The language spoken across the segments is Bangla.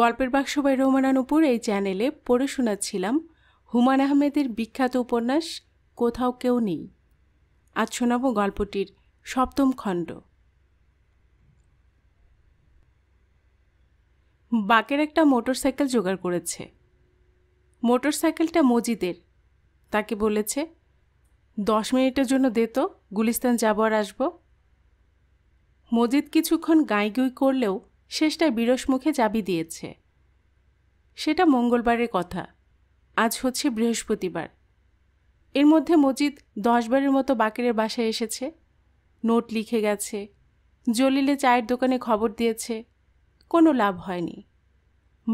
গল্পের বাক্স বাই রোমানানুপুর এই চ্যানেলে পড়ে শোনাচ্ছিলাম হুমায়ুন আহমেদের বিখ্যাত উপন্যাস কোথাও কেউ নেই আজ শোনাব গল্পটির সপ্তম খণ্ড বাকের একটা মোটর সাইকেল জোগাড় করেছে মোটর সাইকেলটা মজিদের তাকে বলেছে দশ মিনিটের জন্য দে তো গুলিস্তান যাবো আর আসবো মজিদ কিছুক্ষণ গাঁই গুঁই করলেও শেষটায় বিরস মুখে চাবি দিয়েছে সেটা মঙ্গলবারের কথা আজ হচ্ছে বৃহস্পতিবার এর মধ্যে মজিদ দশবারের মতো বাকিরের বাসায় এসেছে নোট লিখে গেছে জলিলে চায়ের দোকানে খবর দিয়েছে কোনো লাভ হয়নি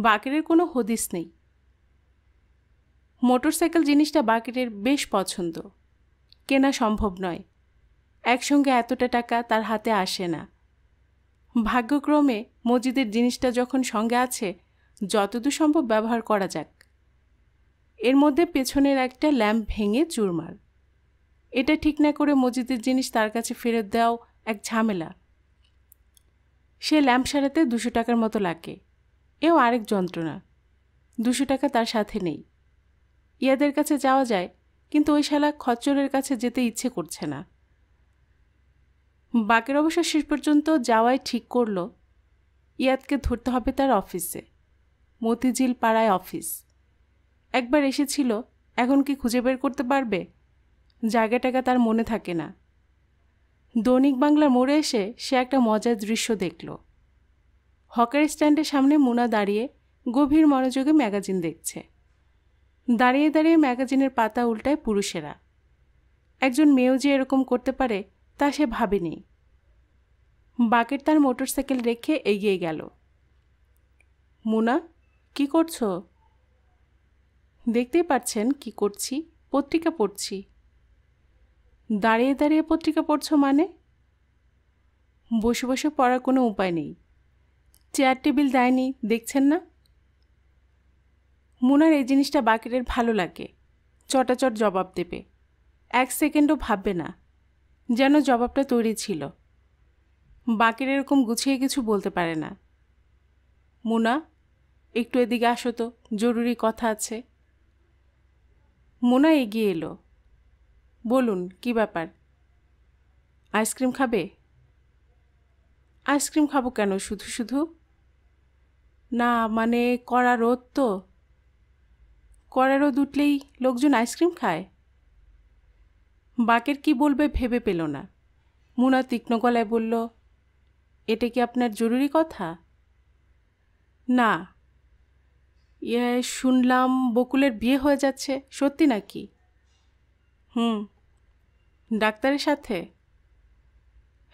বাকিরের কোনো হদিস নেই মোটরসাইকেল জিনিসটা বাকিরের বেশ পছন্দ কেনা সম্ভব নয় একসঙ্গে এতটা টাকা তার হাতে আসে না ভাগ্যক্রমে মজিদের জিনিসটা যখন সঙ্গে আছে যতদূর সম্ভব ব্যবহার করা যাক এর মধ্যে পেছনের একটা ল্যাম্প ভেঙে চুরমার এটা ঠিক না করে মজিদের জিনিস তার কাছে ফেরত দেওয়াও এক ঝামেলা সে ল্যাম্প সারাতে দুশো টাকার মতো লাগে এও আরেক যন্ত্রণা দুশো টাকা তার সাথে নেই ইয়াদের কাছে যাওয়া যায় কিন্তু ওই শালা খচ্চরের কাছে যেতে ইচ্ছে করছে না বাকের অবসর শেষ পর্যন্ত যাওয়াই ঠিক করল ইয়াদকে ধরতে হবে তার অফিসে মতিঝিল পাড়ায় অফিস একবার এসেছিল এখন কি খুঁজে বের করতে পারবে জায়গা টাকা তার মনে থাকে না দৈনিক বাংলার মোড়ে এসে সে একটা মজার দৃশ্য দেখল হকার স্ট্যান্ডের সামনে মোনা দাঁড়িয়ে গভীর মনোযোগে ম্যাগাজিন দেখছে দাঁড়িয়ে দাঁড়িয়ে ম্যাগাজিনের পাতা উল্টায় পুরুষেরা একজন মেয়েও যে এরকম করতে পারে তা সে ভাবেনি বাকেট তার মোটরসাইকেল রেখে এগিয়ে গেল মুনা কি করছো দেখতেই পাচ্ছেন কি করছি পত্রিকা পড়ছি দাঁড়িয়ে দাঁড়িয়ে পত্রিকা পড়ছো মানে বসে বসে পড়ার কোনো উপায় নেই চেয়ার টেবিল দেয়নি দেখছেন না মুনার এই জিনিসটা বাকেটের ভালো লাগে চটাচট জবাব দেবে এক সেকেন্ডও ভাববে না যেন জবাবটা তৈরি ছিল বাকের এরকম গুছিয়ে কিছু বলতে পারে না মুনা একটু এদিকে আসো তো জরুরি কথা আছে মোনা এগিয়ে এলো বলুন কি ব্যাপার আইসক্রিম খাবে আইসক্রিম খাবো কেন শুধু শুধু না মানে কড়া রোদ তো কড়া রোদ উঠলেই লোকজন আইসক্রিম খায় বাকের কি বলবে ভেবে পেল না মুনা তীক্ষ্ণ গলায় বলল এটা কি আপনার জরুরি কথা না ইয়ে শুনলাম বকুলের বিয়ে হয়ে যাচ্ছে সত্যি নাকি হুম ডাক্তারের সাথে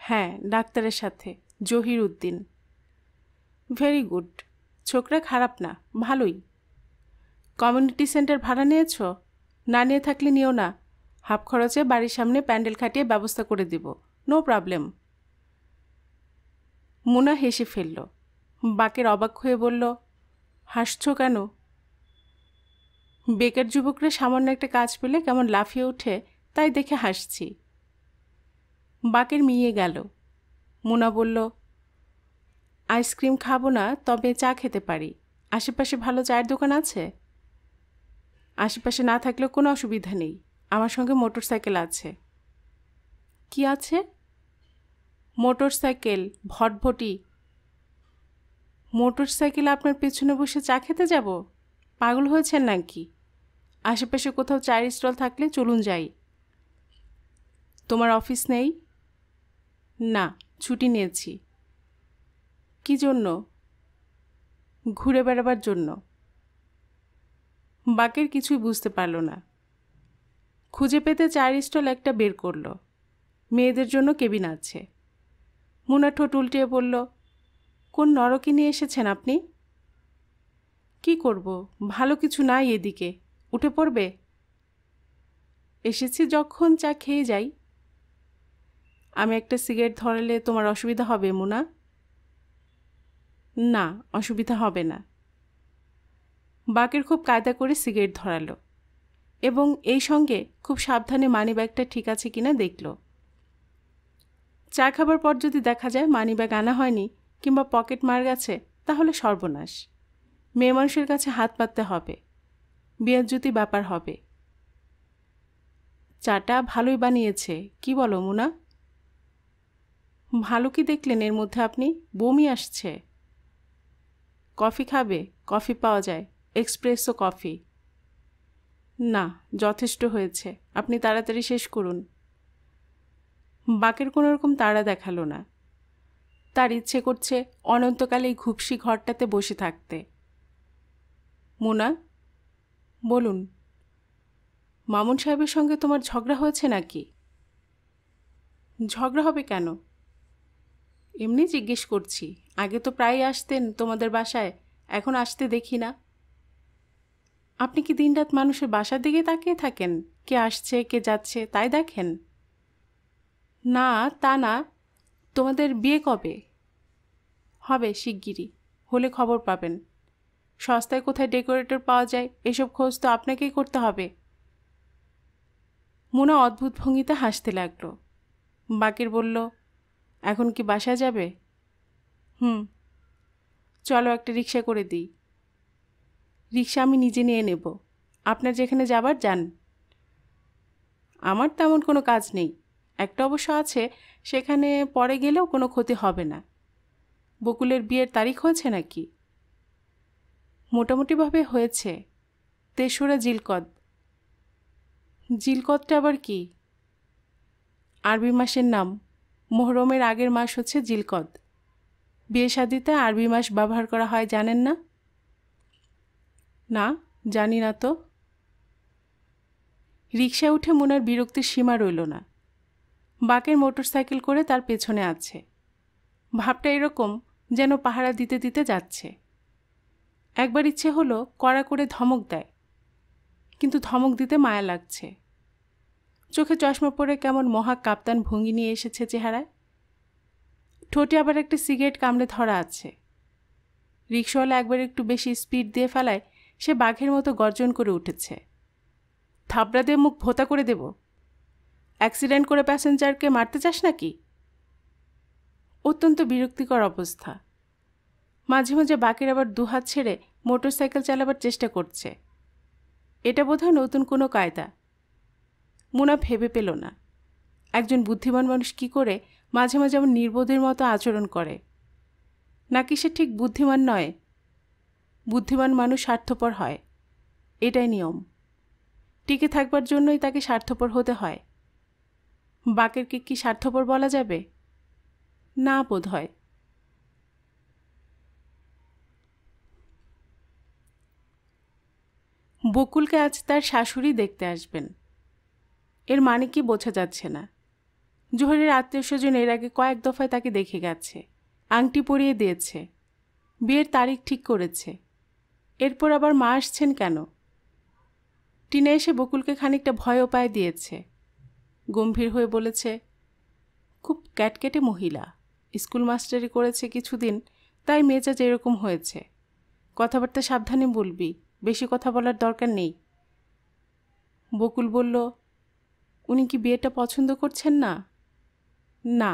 হ্যাঁ ডাক্তারের সাথে জহির উদ্দিন ভেরি গুড ছোকরা খারাপ না ভালোই কমিউনিটি সেন্টার ভাড়া নিয়েছ না নিয়ে থাকলে নিও না হাফ খরচে বাড়ির সামনে প্যান্ডেল খাটিয়ে ব্যবস্থা করে দিব নো প্রবলেম মুনা হেসে ফেলল বাকের অবাক হয়ে বলল হাসছ কেন বেকার যুবকরা সামান্য একটা কাজ পেলে কেমন লাফিয়ে ওঠে তাই দেখে হাসছি বাকের মিয়ে গেল মুনা বলল আইসক্রিম খাবো না তবে চা খেতে পারি আশেপাশে ভালো চায়ের দোকান আছে আশেপাশে না থাকলেও কোনো অসুবিধা নেই আমার সঙ্গে মোটর সাইকেল আছে কি আছে মোটর সাইকেল ভটভটি মোটর সাইকেল আপনার পেছনে বসে চা খেতে যাব পাগল হয়েছেন নাকি আশেপাশে কোথাও চায়ের স্টল থাকলে চলুন যাই তোমার অফিস নেই না ছুটি নিয়েছি কি জন্য ঘুরে বেড়াবার জন্য বাকের কিছুই বুঝতে পারল না খুঁজে পেতে চায়ের স্টল একটা বের করল মেয়েদের জন্য কেবিন আছে মুনা ঠোঁট উল্টিয়ে বলল কোন নরকে নিয়ে এসেছেন আপনি কি করব ভালো কিছু নাই এদিকে উঠে পড়বে এসেছি যখন চা খেয়ে যাই আমি একটা সিগারেট ধরালে তোমার অসুবিধা হবে মুনা না অসুবিধা হবে না বাকের খুব কায়দা করে সিগারেট ধরালো এবং এই সঙ্গে খুব সাবধানে মানি ব্যাগটা ঠিক আছে কিনা দেখল চা খাবার পর যদি দেখা যায় মানি ব্যাগ আনা হয়নি কিংবা পকেট মার গেছে তাহলে সর্বনাশ মেয়ে মানুষের কাছে হাত পাততে হবে জ্যোতি ব্যাপার হবে চাটা ভালোই বানিয়েছে কি বলো মুনা ভালো কি দেখলেন এর মধ্যে আপনি বমি আসছে কফি খাবে কফি পাওয়া যায় এক্সপ্রেসও কফি না যথেষ্ট হয়েছে আপনি তাড়াতাড়ি শেষ করুন বাকের কোনো রকম তাড়া দেখালো না তার ইচ্ছে করছে অনন্তকালে এই ঘুপসি ঘরটাতে বসে থাকতে মোনা বলুন মামুন সাহেবের সঙ্গে তোমার ঝগড়া হয়েছে নাকি ঝগড়া হবে কেন এমনি জিজ্ঞেস করছি আগে তো প্রায় আসতেন তোমাদের বাসায় এখন আসতে দেখি না আপনি কি দিনরাত মানুষের বাসার দিকে তাকিয়ে থাকেন কে আসছে কে যাচ্ছে তাই দেখেন না তা না তোমাদের বিয়ে কবে হবে শিগগিরই হলে খবর পাবেন সস্তায় কোথায় ডেকোরেটর পাওয়া যায় এসব খোঁজ তো আপনাকেই করতে হবে মোনা অদ্ভুত ভঙ্গিতে হাসতে লাগলো বাকির বলল এখন কি বাসা যাবে হুম চলো একটা রিক্সা করে দিই রিক্সা আমি নিজে নিয়ে নেব আপনার যেখানে যাবার যান আমার তেমন কোনো কাজ নেই একটা অবশ্য আছে সেখানে পরে গেলেও কোনো ক্ষতি হবে না বকুলের বিয়ের তারিখ হয়েছে নাকি মোটামুটিভাবে হয়েছে তেসরা জিলকদ জিলকদটা আবার কি আরবি মাসের নাম মোহরমের আগের মাস হচ্ছে জিলকদ বিয়ে শাদিতে আরবি মাস ব্যবহার করা হয় জানেন না না জানি না তো রিক্সায় উঠে মোনার বিরক্তির সীমা রইল না বাকের মোটরসাইকেল করে তার পেছনে আছে ভাবটা এরকম যেন পাহারা দিতে দিতে যাচ্ছে একবার ইচ্ছে হলো কড়া করে ধমক দেয় কিন্তু ধমক দিতে মায়া লাগছে চোখে চশমা পরে কেমন মহা কাপ্তান ভঙ্গি নিয়ে এসেছে চেহারায় ঠোঁটে আবার একটা সিগারেট কামড়ে ধরা আছে রিক্সাওয়ালা একবার একটু বেশি স্পিড দিয়ে ফেলায় সে বাঘের মতো গর্জন করে উঠেছে থাবড়া দিয়ে মুখ ভোতা করে দেব অ্যাক্সিডেন্ট করে প্যাসেঞ্জারকে মারতে চাস নাকি অত্যন্ত বিরক্তিকর অবস্থা মাঝে মাঝে বাঘের আবার দুহাত ছেড়ে মোটরসাইকেল চালাবার চেষ্টা করছে এটা বোধহয় নতুন কোনো কায়দা মুনা ভেবে পেল না একজন বুদ্ধিমান মানুষ কি করে মাঝে মাঝে আমার নির্বোধের মতো আচরণ করে নাকি সে ঠিক বুদ্ধিমান নয় বুদ্ধিমান মানুষ স্বার্থপর হয় এটাই নিয়ম টিকে থাকবার জন্যই তাকে স্বার্থপর হতে হয় বাকেরকে কি স্বার্থপর বলা যাবে না বোধ হয় বকুলকে আজ তার শাশুড়ি দেখতে আসবেন এর মানে কি বোঝা যাচ্ছে না জোহরের আত্মীয় স্বজন এর আগে কয়েক দফায় তাকে দেখে গেছে আংটি পরিয়ে দিয়েছে বিয়ের তারিখ ঠিক করেছে এরপর আবার মা আসছেন কেন টিনা এসে বকুলকে খানিকটা ভয়ও পায় দিয়েছে গম্ভীর হয়ে বলেছে খুব ক্যাটকেটে মহিলা স্কুল মাস্টারি করেছে কিছুদিন তাই মেজাজ এরকম হয়েছে কথাবার্তা সাবধানে বলবি বেশি কথা বলার দরকার নেই বকুল বলল উনি কি বিয়েটা পছন্দ করছেন না না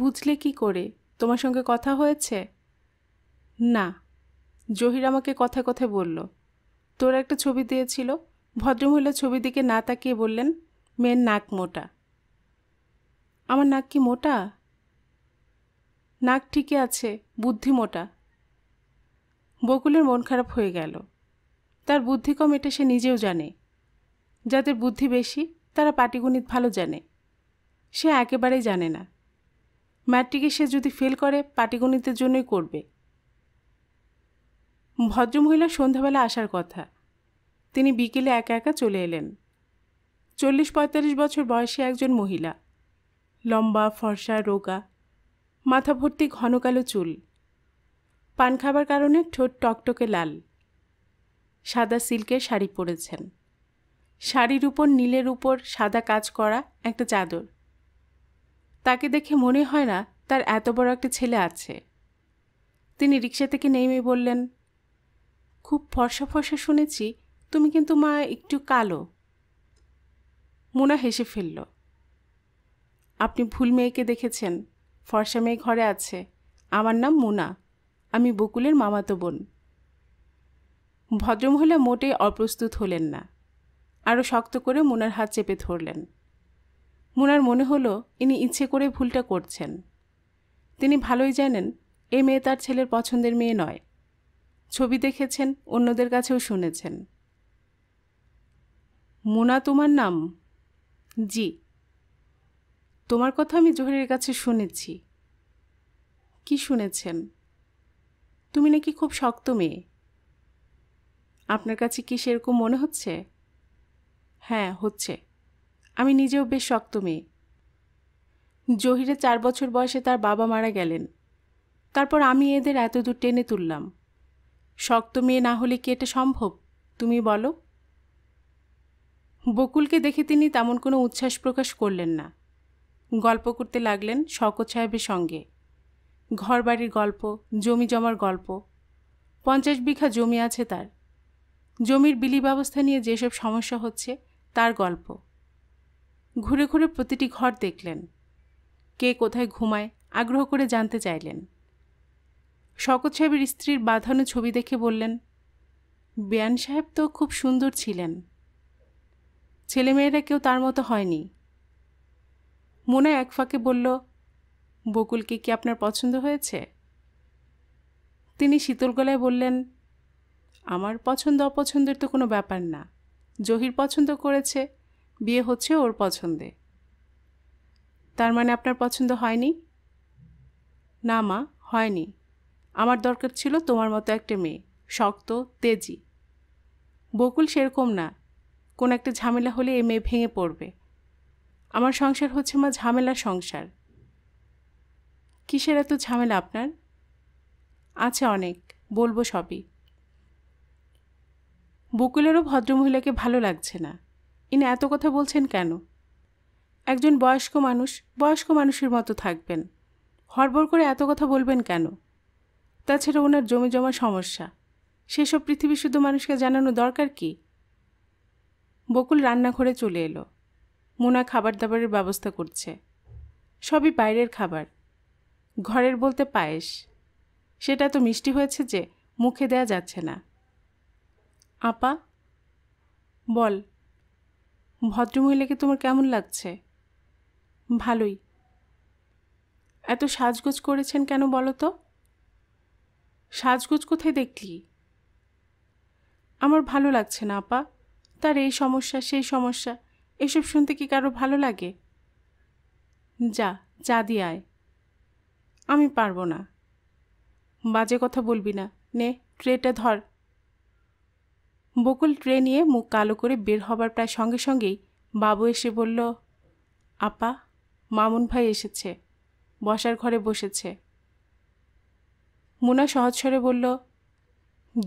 বুঝলে কি করে তোমার সঙ্গে কথা হয়েছে না জহির আমাকে কথা কথায় বলল তোর একটা ছবি দিয়েছিল ভদ্রমহিলা ছবি দিকে না তাকিয়ে বললেন মেয়ের নাক মোটা আমার নাক কি মোটা নাক ঠিকই আছে বুদ্ধি মোটা বকুলের মন খারাপ হয়ে গেল তার বুদ্ধি কম এটা সে নিজেও জানে যাদের বুদ্ধি বেশি তারা পাটিগণিত ভালো জানে সে একেবারেই জানে না ম্যাট্রিকে সে যদি ফেল করে পাটিগণিতের জন্যই করবে ভদ্রমহিলা সন্ধ্যাবেলা আসার কথা তিনি বিকেলে একা একা চলে এলেন চল্লিশ পঁয়তাল্লিশ বছর বয়সী একজন মহিলা লম্বা ফর্সা রোগা মাথা ভর্তি ঘন কালো চুল পান খাবার কারণে ঠোঁট টকটকে লাল সাদা সিল্কের শাড়ি পরেছেন শাড়ির উপর নীলের উপর সাদা কাজ করা একটা চাদর তাকে দেখে মনে হয় না তার এত বড় একটা ছেলে আছে তিনি রিক্সা থেকে নেমে বললেন খুব ফর্সা ফর্সা শুনেছি তুমি কিন্তু মা একটু কালো মোনা হেসে ফেলল আপনি ভুল মেয়েকে দেখেছেন ফর্সা মেয়ে ঘরে আছে আমার নাম মোনা আমি বকুলের মামাতো বোন ভদ্রমহিলা মোটে অপ্রস্তুত হলেন না আরও শক্ত করে মোনার হাত চেপে ধরলেন মোনার মনে হলো ইনি ইচ্ছে করে ভুলটা করছেন তিনি ভালোই জানেন এ মেয়ে তার ছেলের পছন্দের মেয়ে নয় ছবি দেখেছেন অন্যদের কাছেও শুনেছেন মোনা তোমার নাম জি তোমার কথা আমি জোহরের কাছে শুনেছি কি শুনেছেন তুমি নাকি খুব শক্ত মেয়ে আপনার কাছে কি সেরকম মনে হচ্ছে হ্যাঁ হচ্ছে আমি নিজেও বেশ শক্ত মেয়ে জহিরে চার বছর বয়সে তার বাবা মারা গেলেন তারপর আমি এদের এত দূর টেনে তুললাম শক্ত মেয়ে না হলে কি এটা সম্ভব তুমি বলো বকুলকে দেখে তিনি তেমন কোনো উচ্ছ্বাস প্রকাশ করলেন না গল্প করতে লাগলেন শকত সাহেবের সঙ্গে ঘরবাড়ির গল্প জমি জমার গল্প পঞ্চাশ বিঘা জমি আছে তার জমির বিলি ব্যবস্থা নিয়ে যেসব সমস্যা হচ্ছে তার গল্প ঘুরে ঘুরে প্রতিটি ঘর দেখলেন কে কোথায় ঘুমায় আগ্রহ করে জানতে চাইলেন শকত সাহেবের স্ত্রীর বাঁধানো ছবি দেখে বললেন বেয়ান সাহেব তো খুব সুন্দর ছিলেন ছেলেমেয়েরা কেউ তার মতো হয়নি মোনা এক ফাঁকে বলল বকুলকে কি আপনার পছন্দ হয়েছে তিনি শীতল গলায় বললেন আমার পছন্দ অপছন্দের তো কোনো ব্যাপার না জহির পছন্দ করেছে বিয়ে হচ্ছে ওর পছন্দে তার মানে আপনার পছন্দ হয়নি না মা হয়নি আমার দরকার ছিল তোমার মতো একটা মেয়ে শক্ত তেজি বকুল সেরকম না কোন একটা ঝামেলা হলে এ মেয়ে ভেঙে পড়বে আমার সংসার হচ্ছে মা ঝামেলা সংসার কিসের এত ঝামেলা আপনার আছে অনেক বলবো সবই বকুলেরও ভদ্রমহিলাকে ভালো লাগছে না ইনি এত কথা বলছেন কেন একজন বয়স্ক মানুষ বয়স্ক মানুষের মতো থাকবেন হরবর করে এত কথা বলবেন কেন তাছাড়া ওনার জমি জমা সমস্যা সেসব পৃথিবী শুধু মানুষকে জানানো দরকার কি বকুল রান্নাঘরে চলে এলো মোনা খাবার দাবারের ব্যবস্থা করছে সবই বাইরের খাবার ঘরের বলতে পায়েস সেটা তো মিষ্টি হয়েছে যে মুখে দেয়া যাচ্ছে না আপা বল ভদ্রমহিলাকে তোমার কেমন লাগছে ভালোই এত সাজগোজ করেছেন কেন বলো তো সাজগোজ কোথায় দেখলি আমার ভালো লাগছে না আপা তার এই সমস্যা সেই সমস্যা এসব শুনতে কি কারো ভালো লাগে যা যা দিয়ে আয় আমি পারবো না বাজে কথা বলবি না নে ট্রেটা ধর বকুল ট্রে নিয়ে মুখ কালো করে বের হবার প্রায় সঙ্গে সঙ্গেই বাবু এসে বলল আপা মামুন ভাই এসেছে বসার ঘরে বসেছে মোনা সহজ স্বরে বলল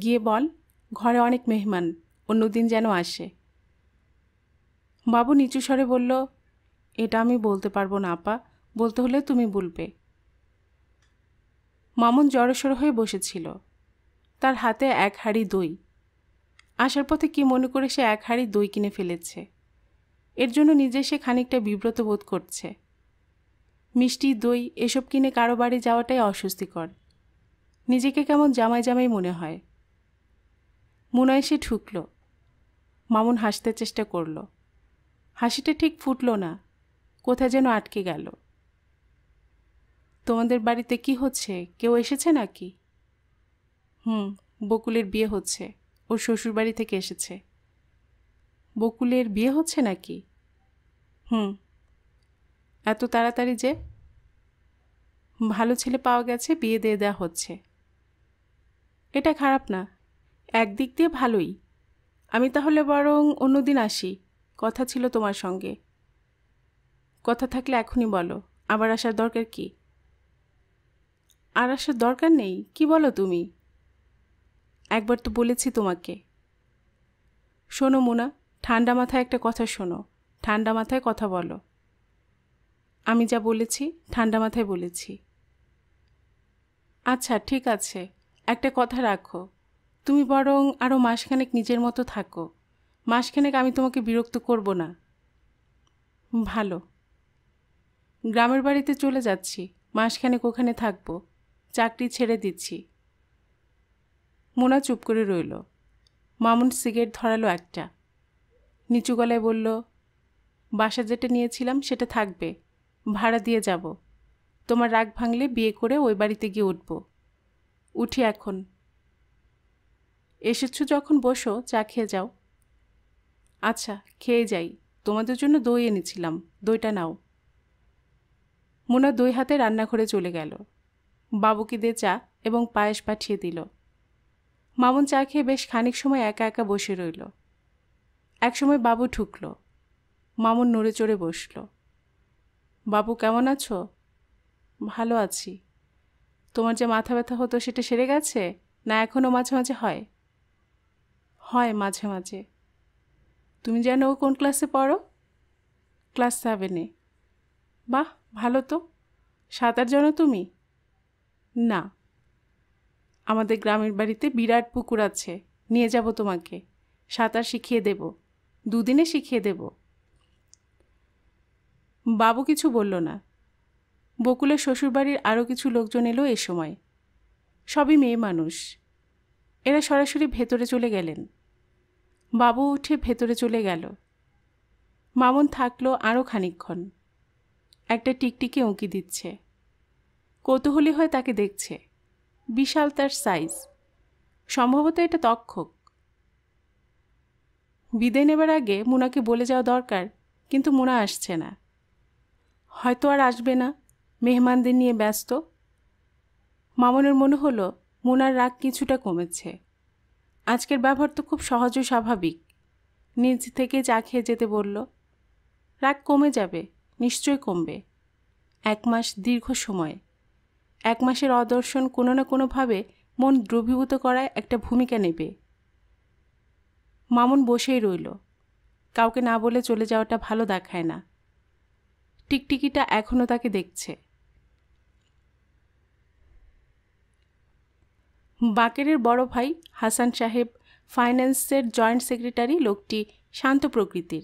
গিয়ে বল ঘরে অনেক মেহমান অন্যদিন যেন আসে বাবু নিচু স্বরে বলল এটা আমি বলতে পারবো না আপা বলতে হলে তুমি বলবে মামুন জড়সড় হয়ে বসেছিল তার হাতে এক হাড়ি দই আসার পথে কি মনে করে সে এক হাড়ি দই কিনে ফেলেছে এর জন্য নিজে সে খানিকটা বিব্রত বোধ করছে মিষ্টি দই এসব কিনে কারো বাড়ি যাওয়াটাই অস্বস্তিকর নিজেকে কেমন জামাই জামাই মনে হয় মুনা এসে ঠুকল মামুন হাসতে চেষ্টা করল হাসিটা ঠিক ফুটল না কোথায় যেন আটকে গেল তোমাদের বাড়িতে কি হচ্ছে কেউ এসেছে নাকি হুম বকুলের বিয়ে হচ্ছে ওর শ্বশুর বাড়ি থেকে এসেছে বকুলের বিয়ে হচ্ছে নাকি হুম এত তাড়াতাড়ি যে ভালো ছেলে পাওয়া গেছে বিয়ে দিয়ে দেওয়া হচ্ছে এটা খারাপ না একদিক দিয়ে ভালোই আমি তাহলে বরং অন্যদিন আসি কথা ছিল তোমার সঙ্গে কথা থাকলে এখনই বলো আবার আসার দরকার কি আর আসার দরকার নেই কি বলো তুমি একবার তো বলেছি তোমাকে শোনো মোনা ঠান্ডা মাথায় একটা কথা শোনো ঠান্ডা মাথায় কথা বলো আমি যা বলেছি ঠান্ডা মাথায় বলেছি আচ্ছা ঠিক আছে একটা কথা রাখো তুমি বরং আরও মাসখানেক নিজের মতো থাকো মাসখানেক আমি তোমাকে বিরক্ত করব না ভালো গ্রামের বাড়িতে চলে যাচ্ছি মাসখানেক ওখানে থাকবো চাকরি ছেড়ে দিচ্ছি মোনা চুপ করে রইল মামুন সিগারেট ধরালো একটা নিচু গলায় বলল বাসা যেটা নিয়েছিলাম সেটা থাকবে ভাড়া দিয়ে যাব তোমার রাগ ভাঙলে বিয়ে করে ওই বাড়িতে গিয়ে উঠবো উঠি এখন এসেছ যখন বসো চা খেয়ে যাও আচ্ছা খেয়ে যাই তোমাদের জন্য দই এনেছিলাম দইটা নাও মোনা দুই হাতে রান্নাঘরে চলে গেল বাবুকে দিয়ে চা এবং পায়েস পাঠিয়ে দিল মামুন চা খেয়ে বেশ খানিক সময় একা একা বসে রইল একসময় বাবু ঠুকল মামুন নড়ে চড়ে বসল বাবু কেমন আছো ভালো আছি তোমার যে মাথা ব্যথা হতো সেটা সেরে গেছে না এখনও মাঝে মাঝে হয় হয় মাঝে মাঝে তুমি জানো কোন ক্লাসে পড়ো ক্লাস সেভেনে বাহ ভালো তো সাঁতার জানো তুমি না আমাদের গ্রামের বাড়িতে বিরাট পুকুর আছে নিয়ে যাব তোমাকে সাঁতার শিখিয়ে দেব দুদিনে শিখিয়ে দেব বাবু কিছু বলল না বকুলের শ্বশুরবাড়ির আরও কিছু লোকজন এলো এ সময় সবই মেয়ে মানুষ এরা সরাসরি ভেতরে চলে গেলেন বাবু উঠে ভেতরে চলে গেল মামুন থাকলো আরও খানিকক্ষণ একটা টিকটিকে উঁকি দিচ্ছে কৌতূহলী হয়ে তাকে দেখছে বিশাল তার সাইজ সম্ভবত এটা তক্ষক বিদে নেবার আগে মুনাকে বলে যাওয়া দরকার কিন্তু মুনা আসছে না হয়তো আর আসবে না মেহমানদের নিয়ে ব্যস্ত মামনের মনে হলো মোনার রাগ কিছুটা কমেছে আজকের ব্যবহার তো খুব সহজ ও স্বাভাবিক নিজ থেকে চা খেয়ে যেতে বলল রাগ কমে যাবে নিশ্চয় কমবে এক মাস দীর্ঘ সময় এক মাসের অদর্শন কোনো না কোনোভাবে মন দ্রবীভূত করায় একটা ভূমিকা নেবে মামুন বসেই রইল কাউকে না বলে চলে যাওয়াটা ভালো দেখায় না টিকটিকিটা এখনও তাকে দেখছে বাকেরের বড় ভাই হাসান সাহেব ফাইন্যান্সের জয়েন্ট সেক্রেটারি লোকটি শান্ত প্রকৃতির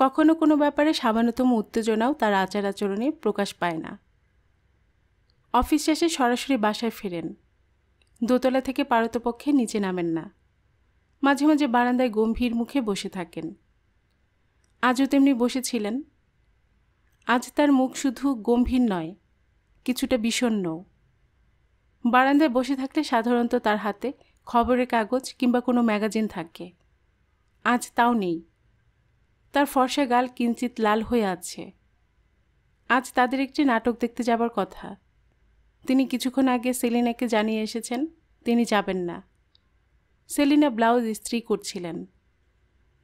কখনো কোনো ব্যাপারে সামান্যতম উত্তেজনাও তার আচার আচরণে প্রকাশ পায় না অফিস শেষে সরাসরি বাসায় ফেরেন দোতলা থেকে পারতপক্ষে নিচে নামেন না মাঝে মাঝে বারান্দায় গম্ভীর মুখে বসে থাকেন আজও তেমনি বসেছিলেন আজ তার মুখ শুধু গম্ভীর নয় কিছুটা বিষণ্ণও বারান্দায় বসে থাকলে সাধারণত তার হাতে খবরের কাগজ কিংবা কোনো ম্যাগাজিন থাকে আজ তাও নেই তার ফর্সা গাল কিঞ্চিত লাল হয়ে আছে আজ তাদের একটি নাটক দেখতে যাবার কথা তিনি কিছুক্ষণ আগে সেলিনাকে জানিয়ে এসেছেন তিনি যাবেন না সেলিনা ব্লাউজ ইস্ত্রি করছিলেন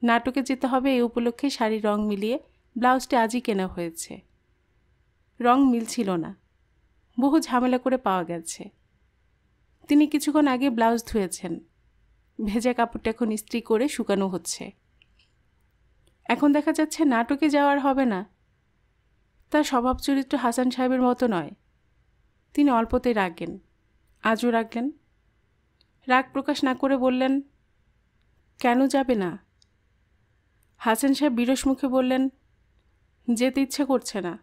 নাটকে যেতে হবে এই উপলক্ষে শাড়ি রং মিলিয়ে ব্লাউজটি আজই কেনা হয়েছে রং মিলছিল না বহু ঝামেলা করে পাওয়া গেছে তিনি কিছুক্ষণ আগে ব্লাউজ ধুয়েছেন ভেজা কাপড়টা এখন ইস্ত্রি করে শুকানো হচ্ছে এখন দেখা যাচ্ছে নাটকে যাওয়ার হবে না তার স্বভাব চরিত্র হাসান সাহেবের মতো নয় তিনি অল্পতে রাগেন আজও রাখলেন রাগ প্রকাশ না করে বললেন কেন যাবে না হাসান সাহেব বিরস মুখে বললেন যেতে ইচ্ছে করছে না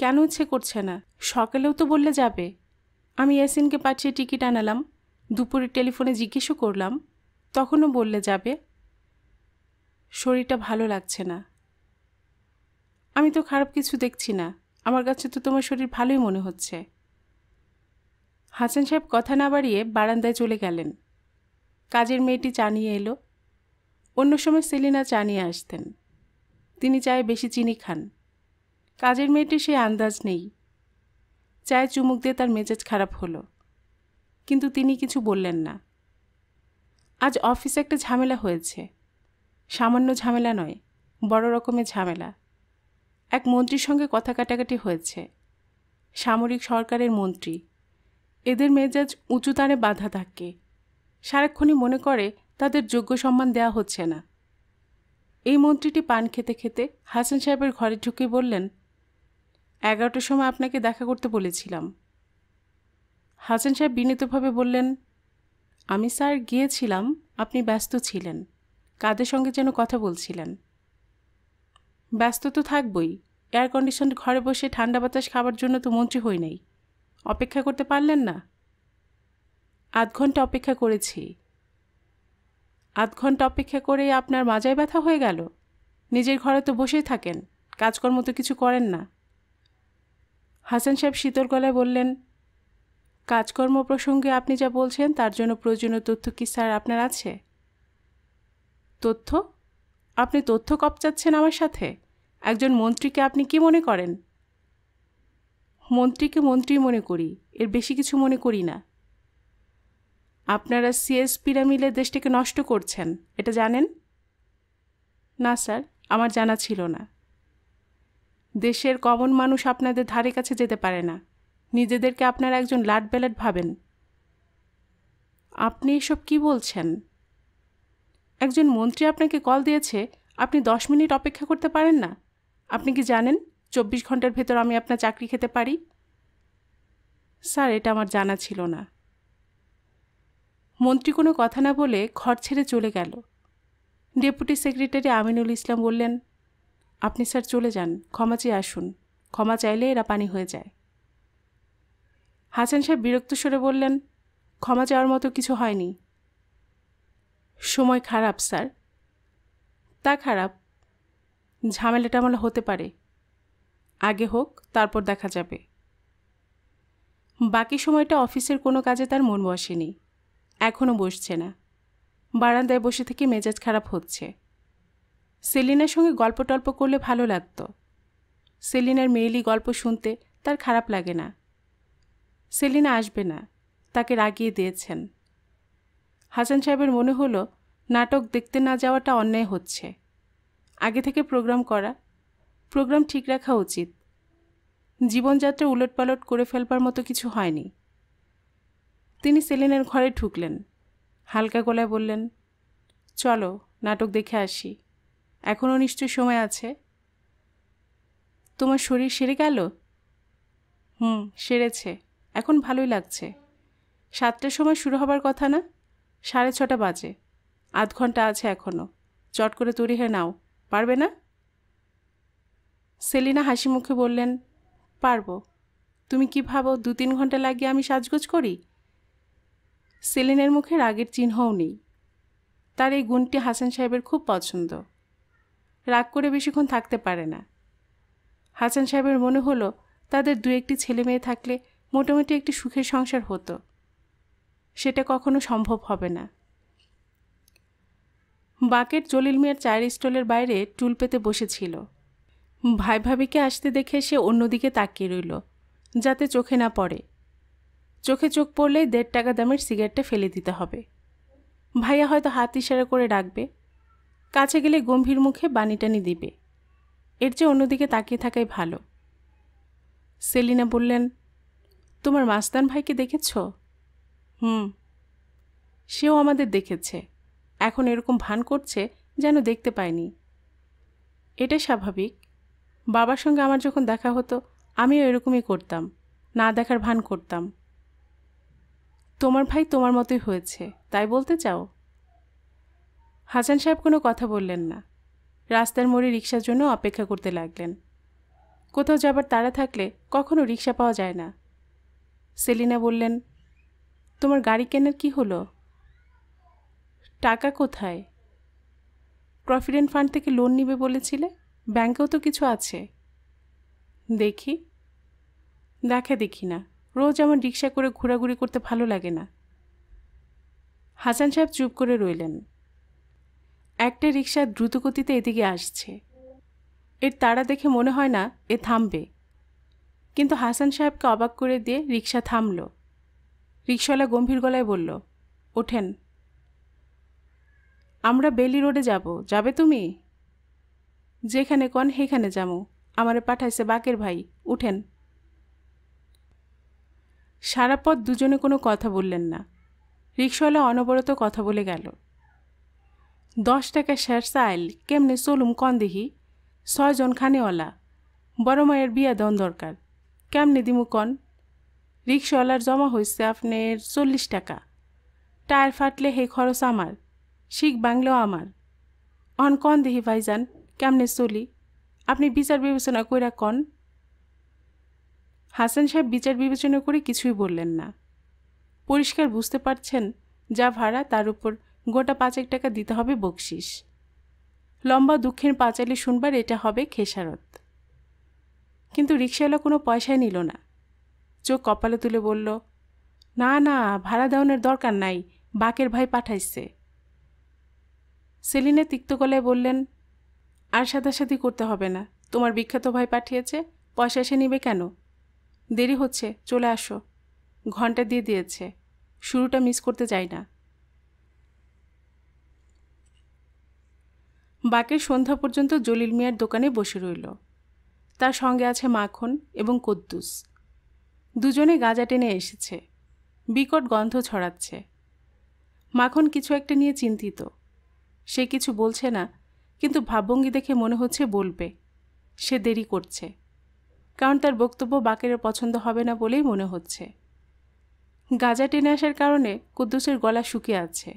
কেন ইচ্ছে করছে না সকালেও তো বললে যাবে আমি ইয়াসিনকে পাঠিয়ে টিকিট আনালাম দুপুরে টেলিফোনে জিজ্ঞেসও করলাম তখনও বললে যাবে শরীরটা ভালো লাগছে না আমি তো খারাপ কিছু দেখছি না আমার কাছে তো তোমার শরীর ভালোই মনে হচ্ছে হাসান সাহেব কথা না বাড়িয়ে বারান্দায় চলে গেলেন কাজের মেয়েটি চা নিয়ে এলো অন্য সময় সেলিনা চা নিয়ে আসতেন তিনি চায় বেশি চিনি খান কাজের মেয়েটির সেই আন্দাজ নেই চায়ে চুমুক দিয়ে তার মেজাজ খারাপ হলো কিন্তু তিনি কিছু বললেন না আজ অফিসে একটা ঝামেলা হয়েছে সামান্য ঝামেলা নয় বড় রকমের ঝামেলা এক মন্ত্রীর সঙ্গে কথা কাটাকাটি হয়েছে সামরিক সরকারের মন্ত্রী এদের মেজাজ উঁচু তারে বাধা থাকে সারাক্ষণই মনে করে তাদের যোগ্য সম্মান দেয়া হচ্ছে না এই মন্ত্রীটি পান খেতে খেতে হাসান সাহেবের ঘরে ঢুকে বললেন এগারোটার সময় আপনাকে দেখা করতে বলেছিলাম হাসান সাহেব বিনীতভাবে বললেন আমি স্যার গিয়েছিলাম আপনি ব্যস্ত ছিলেন কাদের সঙ্গে যেন কথা বলছিলেন ব্যস্ত তো থাকবই এয়ার কন্ডিশন ঘরে বসে ঠান্ডা বাতাস খাবার জন্য তো মন্ত্রী হই নাই অপেক্ষা করতে পারলেন না আধ ঘন্টা অপেক্ষা করেছি আধ ঘন্টা অপেক্ষা করে আপনার মাজায় ব্যথা হয়ে গেল নিজের ঘরে তো বসেই থাকেন কাজকর্ম তো কিছু করেন না হাসান সাহেব শীতল গলায় বললেন কাজকর্ম প্রসঙ্গে আপনি যা বলছেন তার জন্য প্রয়োজনীয় তথ্য কি স্যার আপনার আছে তথ্য আপনি তথ্য চাচ্ছেন আমার সাথে একজন মন্ত্রীকে আপনি কি মনে করেন মন্ত্রীকে মন্ত্রী মনে করি এর বেশি কিছু মনে করি না আপনারা সিএসপিরা মিলে দেশটাকে নষ্ট করছেন এটা জানেন না স্যার আমার জানা ছিল না দেশের কমন মানুষ আপনাদের ধারে কাছে যেতে পারে না নিজেদেরকে আপনার একজন লাট বেলাট ভাবেন আপনি এসব কি বলছেন একজন মন্ত্রী আপনাকে কল দিয়েছে আপনি দশ মিনিট অপেক্ষা করতে পারেন না আপনি কি জানেন চব্বিশ ঘন্টার ভেতর আমি আপনার চাকরি খেতে পারি স্যার এটা আমার জানা ছিল না মন্ত্রী কোনো কথা না বলে ঘর ছেড়ে চলে গেল ডেপুটি সেক্রেটারি আমিনুল ইসলাম বললেন আপনি স্যার চলে যান ক্ষমা চেয়ে আসুন ক্ষমা চাইলে এরা পানি হয়ে যায় হাসান সাহেব বিরক্ত সরে বললেন ক্ষমা চাওয়ার মতো কিছু হয়নি সময় খারাপ স্যার তা খারাপ ঝামেলাটা আমার হতে পারে আগে হোক তারপর দেখা যাবে বাকি সময়টা অফিসের কোনো কাজে তার মন বসেনি এখনও বসছে না বারান্দায় বসে থেকে মেজাজ খারাপ হচ্ছে সেলিনার সঙ্গে গল্প টল্প করলে ভালো লাগতো সেলিনার মেয়েলি গল্প শুনতে তার খারাপ লাগে না সেলিনা আসবে না তাকে রাগিয়ে দিয়েছেন হাসান সাহেবের মনে হলো নাটক দেখতে না যাওয়াটা অন্যায় হচ্ছে আগে থেকে প্রোগ্রাম করা প্রোগ্রাম ঠিক রাখা উচিত জীবনযাত্রা উলটপালট করে ফেলবার মতো কিছু হয়নি তিনি সেলিনের ঘরে ঢুকলেন হালকা গলায় বললেন চলো নাটক দেখে আসি এখনও নিশ্চয় সময় আছে তোমার শরীর সেরে গেল হুম সেরেছে এখন ভালোই লাগছে সাতটার সময় শুরু হবার কথা না সাড়ে ছটা বাজে আধ ঘন্টা আছে এখনও চট করে তৈরি হয়ে নাও পারবে না সেলিনা হাসি মুখে বললেন পারবো তুমি কি ভাবো দু তিন ঘন্টা লাগিয়ে আমি সাজগোজ করি সেলিনের মুখে রাগের চিহ্নও নেই তার এই গুণটি হাসান সাহেবের খুব পছন্দ রাগ করে বেশিক্ষণ থাকতে পারে না হাসান সাহেবের মনে হলো তাদের দু একটি ছেলে মেয়ে থাকলে মোটামুটি একটি সুখের সংসার হতো সেটা কখনো সম্ভব হবে না বাকেট জলিল মিয়ার চায়ের স্টলের বাইরে টুল পেতে বসেছিল ভাই ভাবিকে আসতে দেখে সে অন্যদিকে তাকিয়ে রইল যাতে চোখে না পড়ে চোখে চোখ পড়লেই দেড় টাকা দামের সিগারেটটা ফেলে দিতে হবে ভাইয়া হয়তো হাত ইশারা করে ডাকবে কাছে গেলে গম্ভীর মুখে বানিটানি দিবে এর চেয়ে অন্যদিকে তাকিয়ে থাকাই ভালো সেলিনা বললেন তোমার মাস্তান ভাইকে দেখেছ হুম সেও আমাদের দেখেছে এখন এরকম ভান করছে যেন দেখতে পায়নি এটা স্বাভাবিক বাবার সঙ্গে আমার যখন দেখা হতো আমিও এরকমই করতাম না দেখার ভান করতাম তোমার ভাই তোমার মতোই হয়েছে তাই বলতে চাও হাসান সাহেব কোনো কথা বললেন না রাস্তার মোড়ে রিক্সার জন্য অপেক্ষা করতে লাগলেন কোথাও যাবার তাড়া থাকলে কখনো রিক্সা পাওয়া যায় না সেলিনা বললেন তোমার গাড়ি কেনার কি হলো টাকা কোথায় প্রভিডেন্ট ফান্ড থেকে লোন নিবে বলেছিলে ব্যাংকেও তো কিছু আছে দেখি দেখা দেখি না রোজ আমার রিক্সা করে ঘোরাঘুরি করতে ভালো লাগে না হাসান সাহেব চুপ করে রইলেন একটা রিক্সা দ্রুতগতিতে এদিকে আসছে এর তাড়া দেখে মনে হয় না এ থামবে কিন্তু হাসান সাহেবকে অবাক করে দিয়ে রিক্সা থামল রিক্সাওয়ালা গম্ভীর গলায় বলল ওঠেন আমরা বেলি রোডে যাব যাবে তুমি যেখানে কন সেখানে যাবো আমারে পাঠাইছে বাকের ভাই উঠেন সারা পথ দুজনে কোনো কথা বললেন না রিক্সাওয়ালা অনবরত কথা বলে গেল দশ টাকা শের চাইল কেমনে চলুম কন ছয়জন খানেওয়ালা বড় মায়ের বিয়া দন দরকার কেমনে দিমু কন রিক্সাওয়ালার জমা হয়েছে আপনার চল্লিশ টাকা টায়ার ফাটলে হে খরচ আমার শিখ বাংলাও আমার অন কন দেহি ভাইজান কেমনে চলি আপনি বিচার বিবেচনা কইরা কন হাসান সাহেব বিচার বিবেচনা করে কিছুই বললেন না পরিষ্কার বুঝতে পারছেন যা ভাড়া তার উপর গোটা পাঁচেক টাকা দিতে হবে বকশিস লম্বা দুঃখের পাঁচালি শুনবার এটা হবে খেসারত কিন্তু রিক্সাওয়ালা কোনো পয়সাই নিল না চোখ কপালে তুলে বলল না না ভাড়া দেওয়ানোর দরকার নাই বাকের ভাই পাঠাইছে সেলিনা তিক্ত গলায় বললেন আর সাদাসাদি করতে হবে না তোমার বিখ্যাত ভাই পাঠিয়েছে পয়সা এসে নিবে কেন দেরি হচ্ছে চলে আসো ঘন্টা দিয়ে দিয়েছে শুরুটা মিস করতে চাই না বাকের সন্ধ্যা পর্যন্ত জলিল মিয়ার দোকানে বসে রইল তার সঙ্গে আছে মাখন এবং কদ্দুস দুজনে গাঁজা টেনে এসেছে বিকট গন্ধ ছড়াচ্ছে মাখন কিছু একটা নিয়ে চিন্তিত সে কিছু বলছে না কিন্তু ভাবভঙ্গি দেখে মনে হচ্ছে বলবে সে দেরি করছে কারণ তার বক্তব্য বাকের পছন্দ হবে না বলেই মনে হচ্ছে গাঁজা টেনে আসার কারণে কুদ্দুসের গলা শুকিয়ে আছে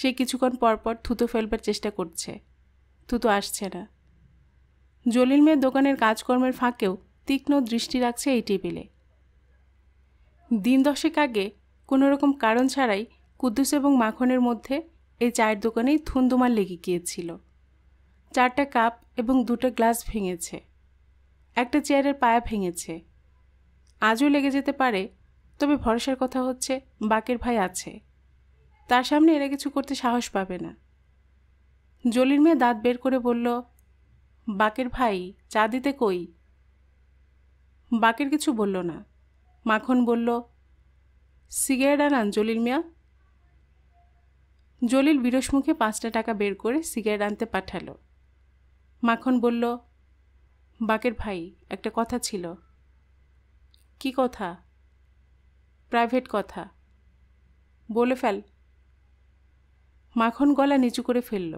সে কিছুক্ষণ পরপর থুতো ফেলবার চেষ্টা করছে থুতো আসছে না জলিল মেয়ের দোকানের কাজকর্মের ফাঁকেও তীক্ষ্ণ দৃষ্টি রাখছে এই টেবিলে দিন দশেক আগে কোনোরকম কারণ ছাড়াই কুদ্দুস এবং মাখনের মধ্যে এই চায়ের দোকানেই থুন্দুমার লেগে গিয়েছিল চারটা কাপ এবং দুটো গ্লাস ভেঙেছে একটা চেয়ারের পায়া ভেঙেছে আজও লেগে যেতে পারে তবে ভরসার কথা হচ্ছে বাকের ভাই আছে তার সামনে এরা কিছু করতে সাহস পাবে না জলির মেয়ে দাঁত বের করে বলল বাকের ভাই চা দিতে কই বাকের কিছু বলল না মাখন বলল সিগারেট আনান জলিল মিয়া জলিল বিরস মুখে পাঁচটা টাকা বের করে সিগারেট আনতে পাঠালো মাখন বলল বাকের ভাই একটা কথা ছিল কি কথা প্রাইভেট কথা বলে ফেল মাখন গলা নিচু করে ফেলল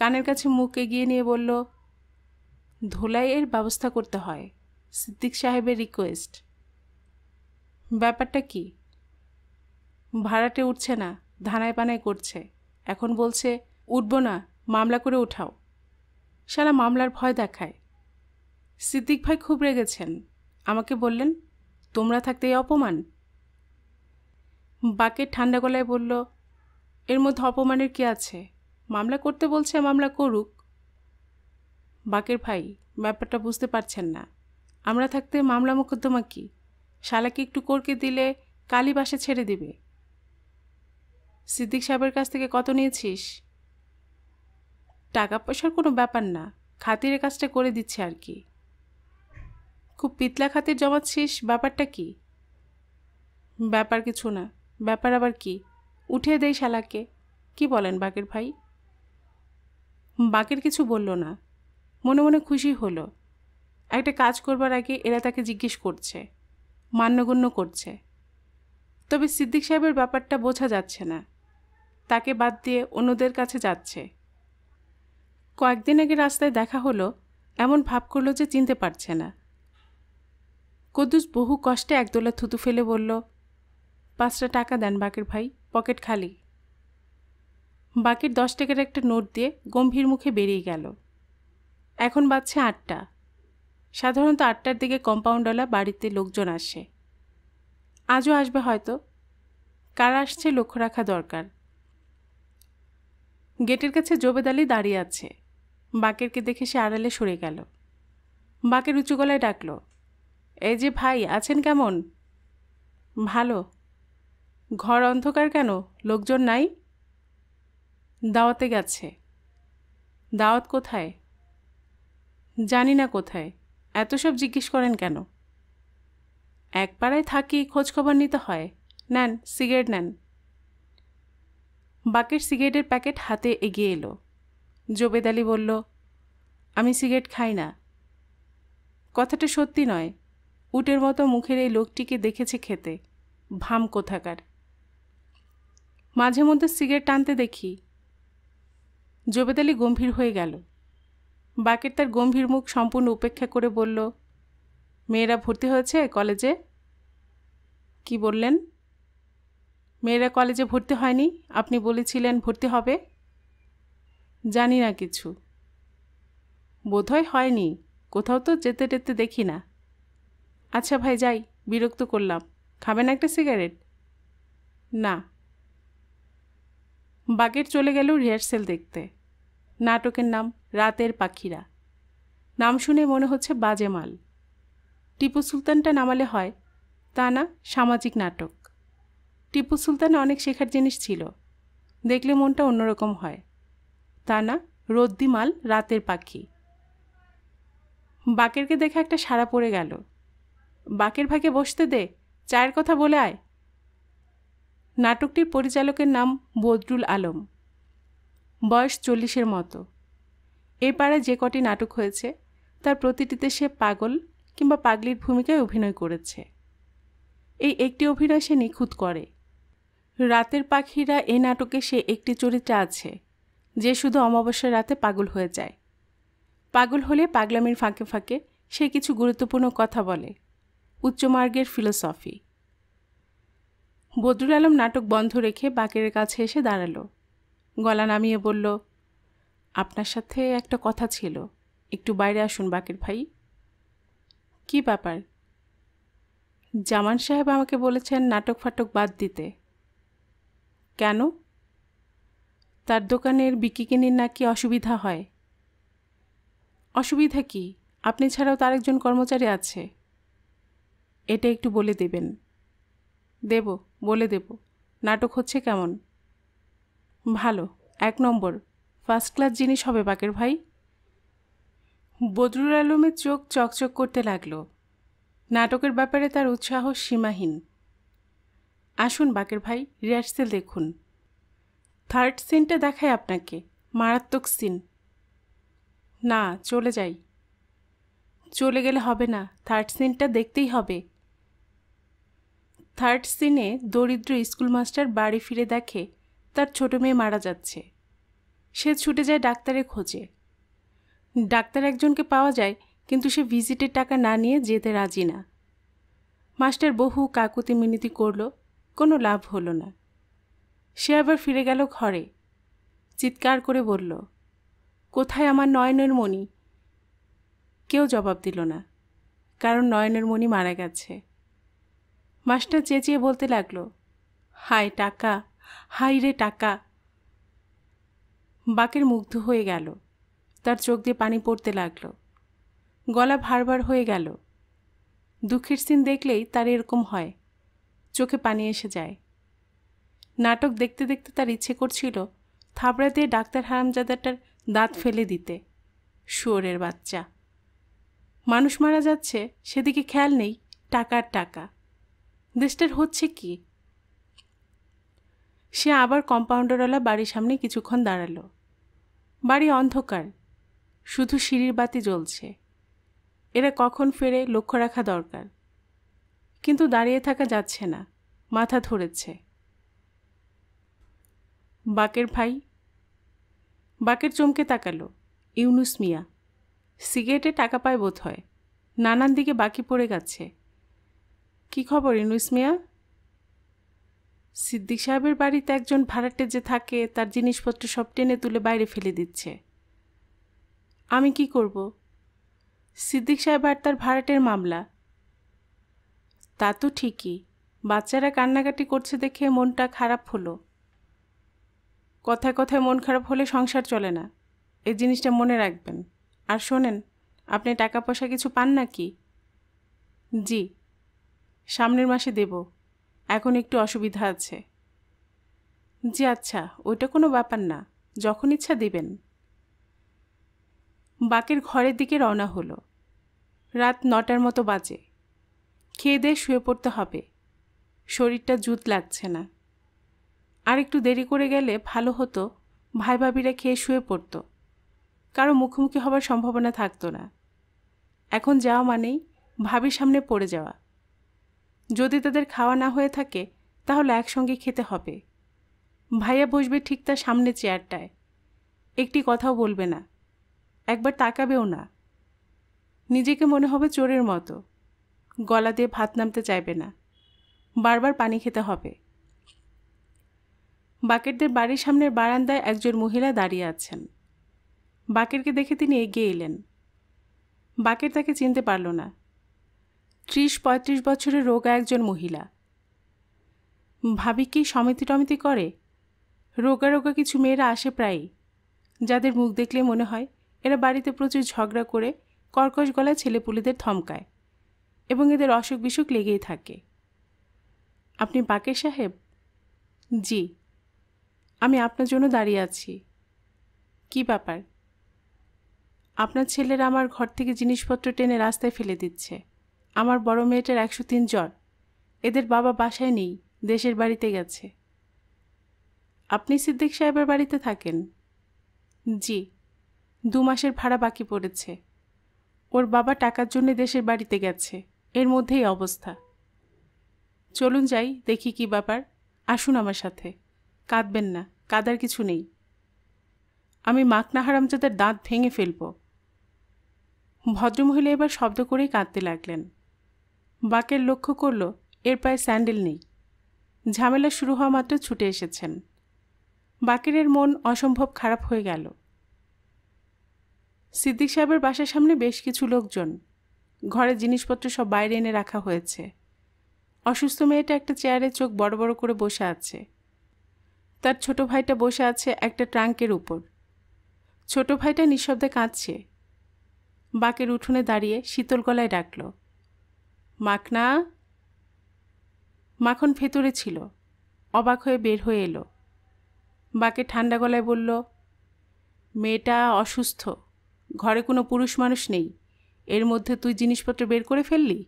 কানের কাছে মুখ এগিয়ে নিয়ে বলল ধোলাইয়ের ব্যবস্থা করতে হয় সিদ্দিক সাহেবের রিকোয়েস্ট ব্যাপারটা কি ভাড়াটে উঠছে না ধানায় পানায় করছে এখন বলছে উঠব না মামলা করে উঠাও সারা মামলার ভয় দেখায় সিদ্দিক ভাই খুব রেগেছেন আমাকে বললেন তোমরা থাকতে অপমান বাকে ঠান্ডা গলায় বলল এর মধ্যে অপমানের কী আছে মামলা করতে বলছে মামলা করুক বাকের ভাই ব্যাপারটা বুঝতে পারছেন না আমরা থাকতে মামলা মোকদ্দমা কি শালাকে একটু করকে দিলে কালি বাসে ছেড়ে দিবে সিদ্দিক সাহেবের কাছ থেকে কত নিয়েছিস টাকা পয়সার কোনো ব্যাপার না খাতিরের কাজটা করে দিচ্ছে আর কি খুব পিতলা খাতির জমাচ্ছিস ব্যাপারটা কি ব্যাপার কিছু না ব্যাপার আবার কি উঠিয়ে দেয় শালাকে কি বলেন বাকের ভাই বাকের কিছু বলল না মনে মনে খুশি হলো একটা কাজ করবার আগে এরা তাকে জিজ্ঞেস করছে মান্যগণ্য করছে তবে সিদ্দিক সাহেবের ব্যাপারটা বোঝা যাচ্ছে না তাকে বাদ দিয়ে অন্যদের কাছে যাচ্ছে কয়েকদিন আগে রাস্তায় দেখা হলো এমন ভাব করলো যে চিনতে পারছে না কদ্দুস বহু কষ্টে একদোলা থুতু ফেলে বলল পাঁচটা টাকা দেন বাকের ভাই পকেট খালি বাকির দশ টাকার একটা নোট দিয়ে গম্ভীর মুখে বেরিয়ে গেল এখন বাজছে আটটা সাধারণত আটটার দিকে কম্পাউন্ডওয়ালা বাড়িতে লোকজন আসে আজও আসবে হয়তো কারা আসছে লক্ষ্য রাখা দরকার গেটের কাছে জোবেদ আলী দাঁড়িয়ে আছে বাকেরকে দেখে সে আড়ালে সরে গেল বাকের উঁচু গলায় ডাকল এই যে ভাই আছেন কেমন ভালো ঘর অন্ধকার কেন লোকজন নাই দাওয়াতে গেছে দাওয়াত কোথায় জানি না কোথায় এত সব জিজ্ঞেস করেন কেন এক পাড়ায় থাকি খোঁজখবর নিতে হয় নেন সিগারেট নেন বাকের সিগারেটের প্যাকেট হাতে এগিয়ে এলো জোবেদ আলী বলল আমি সিগারেট খাই না কথাটা সত্যি নয় উটের মতো মুখের এই লোকটিকে দেখেছে খেতে ভাম কোথাকার মাঝে মধ্যে সিগারেট টানতে দেখি জোবেদ আলী গম্ভীর হয়ে গেল বাকের তার গম্ভীর মুখ সম্পূর্ণ উপেক্ষা করে বলল মেয়েরা ভর্তি হয়েছে কলেজে কি বললেন মেয়েরা কলেজে ভর্তি হয়নি আপনি বলেছিলেন ভর্তি হবে জানি না কিছু বোধহয় হয়নি কোথাও তো যেতে টেতে দেখি না আচ্ছা ভাই যাই বিরক্ত করলাম খাবেন একটা সিগারেট না বাকের চলে গেল রিহার্সেল দেখতে নাটকের নাম রাতের পাখিরা নাম শুনে মনে হচ্ছে বাজে মাল টিপু সুলতানটা নামালে হয় তা না সামাজিক নাটক টিপু সুলতানে অনেক শেখার জিনিস ছিল দেখলে মনটা অন্যরকম হয় তা না মাল রাতের পাখি বাকেরকে দেখে একটা সারা পড়ে গেল বাকের ভাগে বসতে দে চায়ের কথা বলে আয় নাটকটির পরিচালকের নাম বদরুল আলম বয়স চল্লিশের মতো এ পাড়ায় যে কটি নাটক হয়েছে তার প্রতিটিতে সে পাগল কিংবা পাগলির ভূমিকায় অভিনয় করেছে এই একটি অভিনয় সে নিখুঁত করে রাতের পাখিরা এ নাটকে সে একটি চরিত্রে আছে যে শুধু অমাবস্যার রাতে পাগল হয়ে যায় পাগল হলে পাগলামির ফাঁকে ফাঁকে সে কিছু গুরুত্বপূর্ণ কথা বলে উচ্চমার্গের ফিলোসফি বদরুল আলম নাটক বন্ধ রেখে বাকের কাছে এসে দাঁড়ালো গলা নামিয়ে বলল আপনার সাথে একটা কথা ছিল একটু বাইরে আসুন বাকের ভাই কি ব্যাপার জামান সাহেব আমাকে বলেছেন নাটক ফাটক বাদ দিতে কেন তার দোকানের বিকিকিনির নাকি অসুবিধা হয় অসুবিধা কি আপনি ছাড়াও তার একজন কর্মচারী আছে এটা একটু বলে দেবেন দেব বলে দেব নাটক হচ্ছে কেমন ভালো এক নম্বর ফার্স্ট ক্লাস জিনিস হবে বাকের ভাই বদরুল আলমের চোখ চকচক করতে লাগলো নাটকের ব্যাপারে তার উৎসাহ সীমাহীন আসুন বাকের ভাই রিহার্সেল দেখুন থার্ড সিনটা দেখায় আপনাকে মারাত্মক সিন না চলে যাই চলে গেলে হবে না থার্ড সিনটা দেখতেই হবে থার্ড সিনে দরিদ্র স্কুল মাস্টার বাড়ি ফিরে দেখে তার ছোট মেয়ে মারা যাচ্ছে সে ছুটে যায় ডাক্তারের খোঁজে ডাক্তার একজনকে পাওয়া যায় কিন্তু সে ভিজিটের টাকা না নিয়ে যেতে রাজি না মাস্টার বহু কাকুতি মিনতি করল কোনো লাভ হলো না সে আবার ফিরে গেল ঘরে চিৎকার করে বলল কোথায় আমার নয়নের মণি কেউ জবাব দিল না কারণ নয়নের মণি মারা গেছে মাস্টার চেঁচিয়ে বলতে লাগলো হায় টাকা হাই রে টাকা বাকের মুগ্ধ হয়ে গেল তার চোখ দিয়ে পানি পড়তে লাগলো গলা ভারবার হয়ে গেল দুঃখের সিন দেখলেই তার এরকম হয় চোখে পানি এসে যায় নাটক দেখতে দেখতে তার ইচ্ছে করছিল থাবড়া দিয়ে ডাক্তার হারামজাদাটার দাঁত ফেলে দিতে শুয়োরের বাচ্চা মানুষ মারা যাচ্ছে সেদিকে খেয়াল নেই টাকার টাকা দেশটার হচ্ছে কি সে আবার কম্পাউন্ডারওয়ালা বাড়ির সামনে কিছুক্ষণ দাঁড়ালো বাড়ি অন্ধকার শুধু সিঁড়ির বাতি জ্বলছে এরা কখন ফেরে লক্ষ্য রাখা দরকার কিন্তু দাঁড়িয়ে থাকা যাচ্ছে না মাথা ধরেছে বাকের ভাই বাকের চমকে তাকালো ইউনুস মিয়া সিগারেটে টাকা পায় বোধ হয় নানান দিকে বাকি পড়ে গেছে কি খবর ইনুস মিয়া সিদ্দিক সাহেবের বাড়িতে একজন ভাড়াটে যে থাকে তার জিনিসপত্র সব টেনে তুলে বাইরে ফেলে দিচ্ছে আমি কি করব সিদ্দিক সাহেব আর তার ভাড়াটের মামলা তা তো ঠিকই বাচ্চারা কান্নাকাটি করছে দেখে মনটা খারাপ হলো কথায় কথায় মন খারাপ হলে সংসার চলে না এই জিনিসটা মনে রাখবেন আর শোনেন আপনি টাকা পয়সা কিছু পান নাকি জি সামনের মাসে দেব এখন একটু অসুবিধা আছে জি আচ্ছা ওইটা কোনো ব্যাপার না যখন ইচ্ছা দিবেন বাকের ঘরের দিকে রওনা হলো রাত নটার মতো বাজে খেয়ে দিয়ে শুয়ে পড়তে হবে শরীরটা জুত লাগছে না আর একটু দেরি করে গেলে ভালো হতো ভাই ভাবিরা খেয়ে শুয়ে পড়তো কারো মুখোমুখি হবার সম্ভাবনা থাকতো না এখন যাওয়া মানেই ভাবির সামনে পড়ে যাওয়া যদি তাদের খাওয়া না হয়ে থাকে তাহলে একসঙ্গে খেতে হবে ভাইয়া বসবে ঠিক তার সামনে চেয়ারটায় একটি কথাও বলবে না একবার তাকাবেও না নিজেকে মনে হবে চোরের মতো গলা দিয়ে ভাত নামতে চাইবে না বারবার পানি খেতে হবে বাকেরদের বাড়ির সামনের বারান্দায় একজন মহিলা দাঁড়িয়ে আছেন বাকেরকে দেখে তিনি এগিয়ে এলেন বাকের তাকে চিনতে পারল না ত্রিশ পঁয়ত্রিশ বছরের রোগা একজন মহিলা ভাবি কি সমিতি টমিতি করে রোগা রোগা কিছু মেয়েরা আসে প্রায়ই যাদের মুখ দেখলে মনে হয় এরা বাড়িতে প্রচুর ঝগড়া করে কর্কশ গলায় ছেলেপুলিদের থমকায় এবং এদের অসুখ বিসুখ লেগেই থাকে আপনি বাকে সাহেব জি আমি আপনার জন্য দাঁড়িয়ে আছি কি ব্যাপার আপনার ছেলেরা আমার ঘর থেকে জিনিসপত্র টেনে রাস্তায় ফেলে দিচ্ছে আমার বড় মেয়েটার একশো তিন জ্বর এদের বাবা বাসায় নেই দেশের বাড়িতে গেছে আপনি সিদ্দিক সাহেবের বাড়িতে থাকেন জি দু মাসের ভাড়া বাকি পড়েছে ওর বাবা টাকার জন্য দেশের বাড়িতে গেছে এর মধ্যেই অবস্থা চলুন যাই দেখি কি ব্যাপার আসুন আমার সাথে কাঁদবেন না কাদার কিছু নেই আমি মাকনা হারামজাদার দাঁত ভেঙে ফেলব ভদ্রমহিলা এবার শব্দ করেই কাঁদতে লাগলেন বাকের লক্ষ্য করল এর পায়ে স্যান্ডেল নেই ঝামেলা শুরু হওয়া মাত্র ছুটে এসেছেন বাকেরের মন অসম্ভব খারাপ হয়ে গেল সিদ্দিক সাহেবের বাসার সামনে বেশ কিছু লোকজন ঘরে জিনিসপত্র সব বাইরে এনে রাখা হয়েছে অসুস্থ মেয়েটা একটা চেয়ারে চোখ বড় বড় করে বসে আছে তার ছোট ভাইটা বসে আছে একটা ট্রাঙ্কের উপর ছোট ভাইটা নিঃশব্দে কাঁদছে বাকের উঠোনে দাঁড়িয়ে শীতল গলায় ডাকল মাখনা মাখন ভেতরে ছিল অবাক হয়ে বের হয়ে এলো বাকে ঠান্ডা গলায় বলল মেয়েটা অসুস্থ ঘরে কোনো পুরুষ মানুষ নেই এর মধ্যে তুই জিনিসপত্র বের করে ফেললি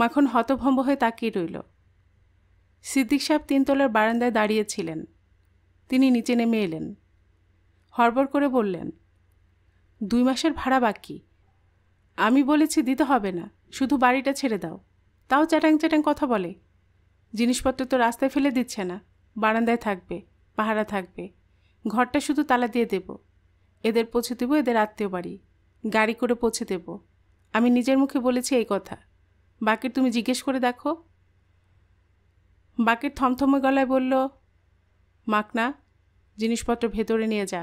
মাখন হতভম্ব হয়ে তাকিয়ে রইল সিদ্দিক সাহেব তিনতলার বারান্দায় দাঁড়িয়েছিলেন তিনি নিচে নেমে এলেন হড়বড় করে বললেন দুই মাসের ভাড়া বাকি আমি বলেছি দিতে হবে না শুধু বাড়িটা ছেড়ে দাও তাও চ্যাটাং চ্যাটাং কথা বলে জিনিসপত্র তো রাস্তায় ফেলে দিচ্ছে না বারান্দায় থাকবে পাহারা থাকবে ঘরটা শুধু তালা দিয়ে দেব এদের পৌঁছে দেবো এদের আত্মীয় বাড়ি গাড়ি করে পৌঁছে দেব আমি নিজের মুখে বলেছি এই কথা বাকির তুমি জিজ্ঞেস করে দেখো বাকির থমথমে গলায় বলল মাকনা জিনিসপত্র ভেতরে নিয়ে যা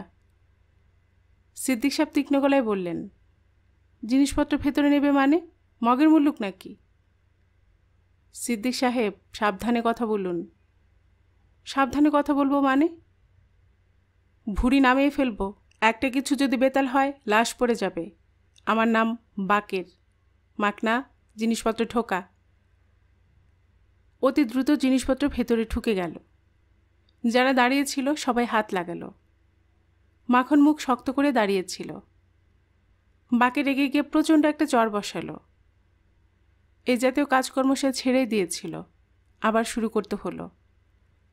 সিদ্দিক সাহেব তীক্ষ্ণ গলায় বললেন জিনিসপত্র ভেতরে নেবে মানে মগের মুল্লুক নাকি সিদ্দিক সাহেব সাবধানে কথা বলুন সাবধানে কথা বলবো মানে ভুড়ি নামিয়ে ফেলবো একটা কিছু যদি বেতাল হয় লাশ পড়ে যাবে আমার নাম বাকের মাকনা জিনিসপত্র ঠোকা অতি দ্রুত জিনিসপত্র ভেতরে ঠুকে গেল যারা দাঁড়িয়েছিল সবাই হাত লাগালো মাখন মুখ শক্ত করে দাঁড়িয়েছিল বাকে রেগে গিয়ে প্রচণ্ড একটা জ্বর বসালো এ জাতীয় কাজকর্ম সে ছেড়ে দিয়েছিল আবার শুরু করতে হলো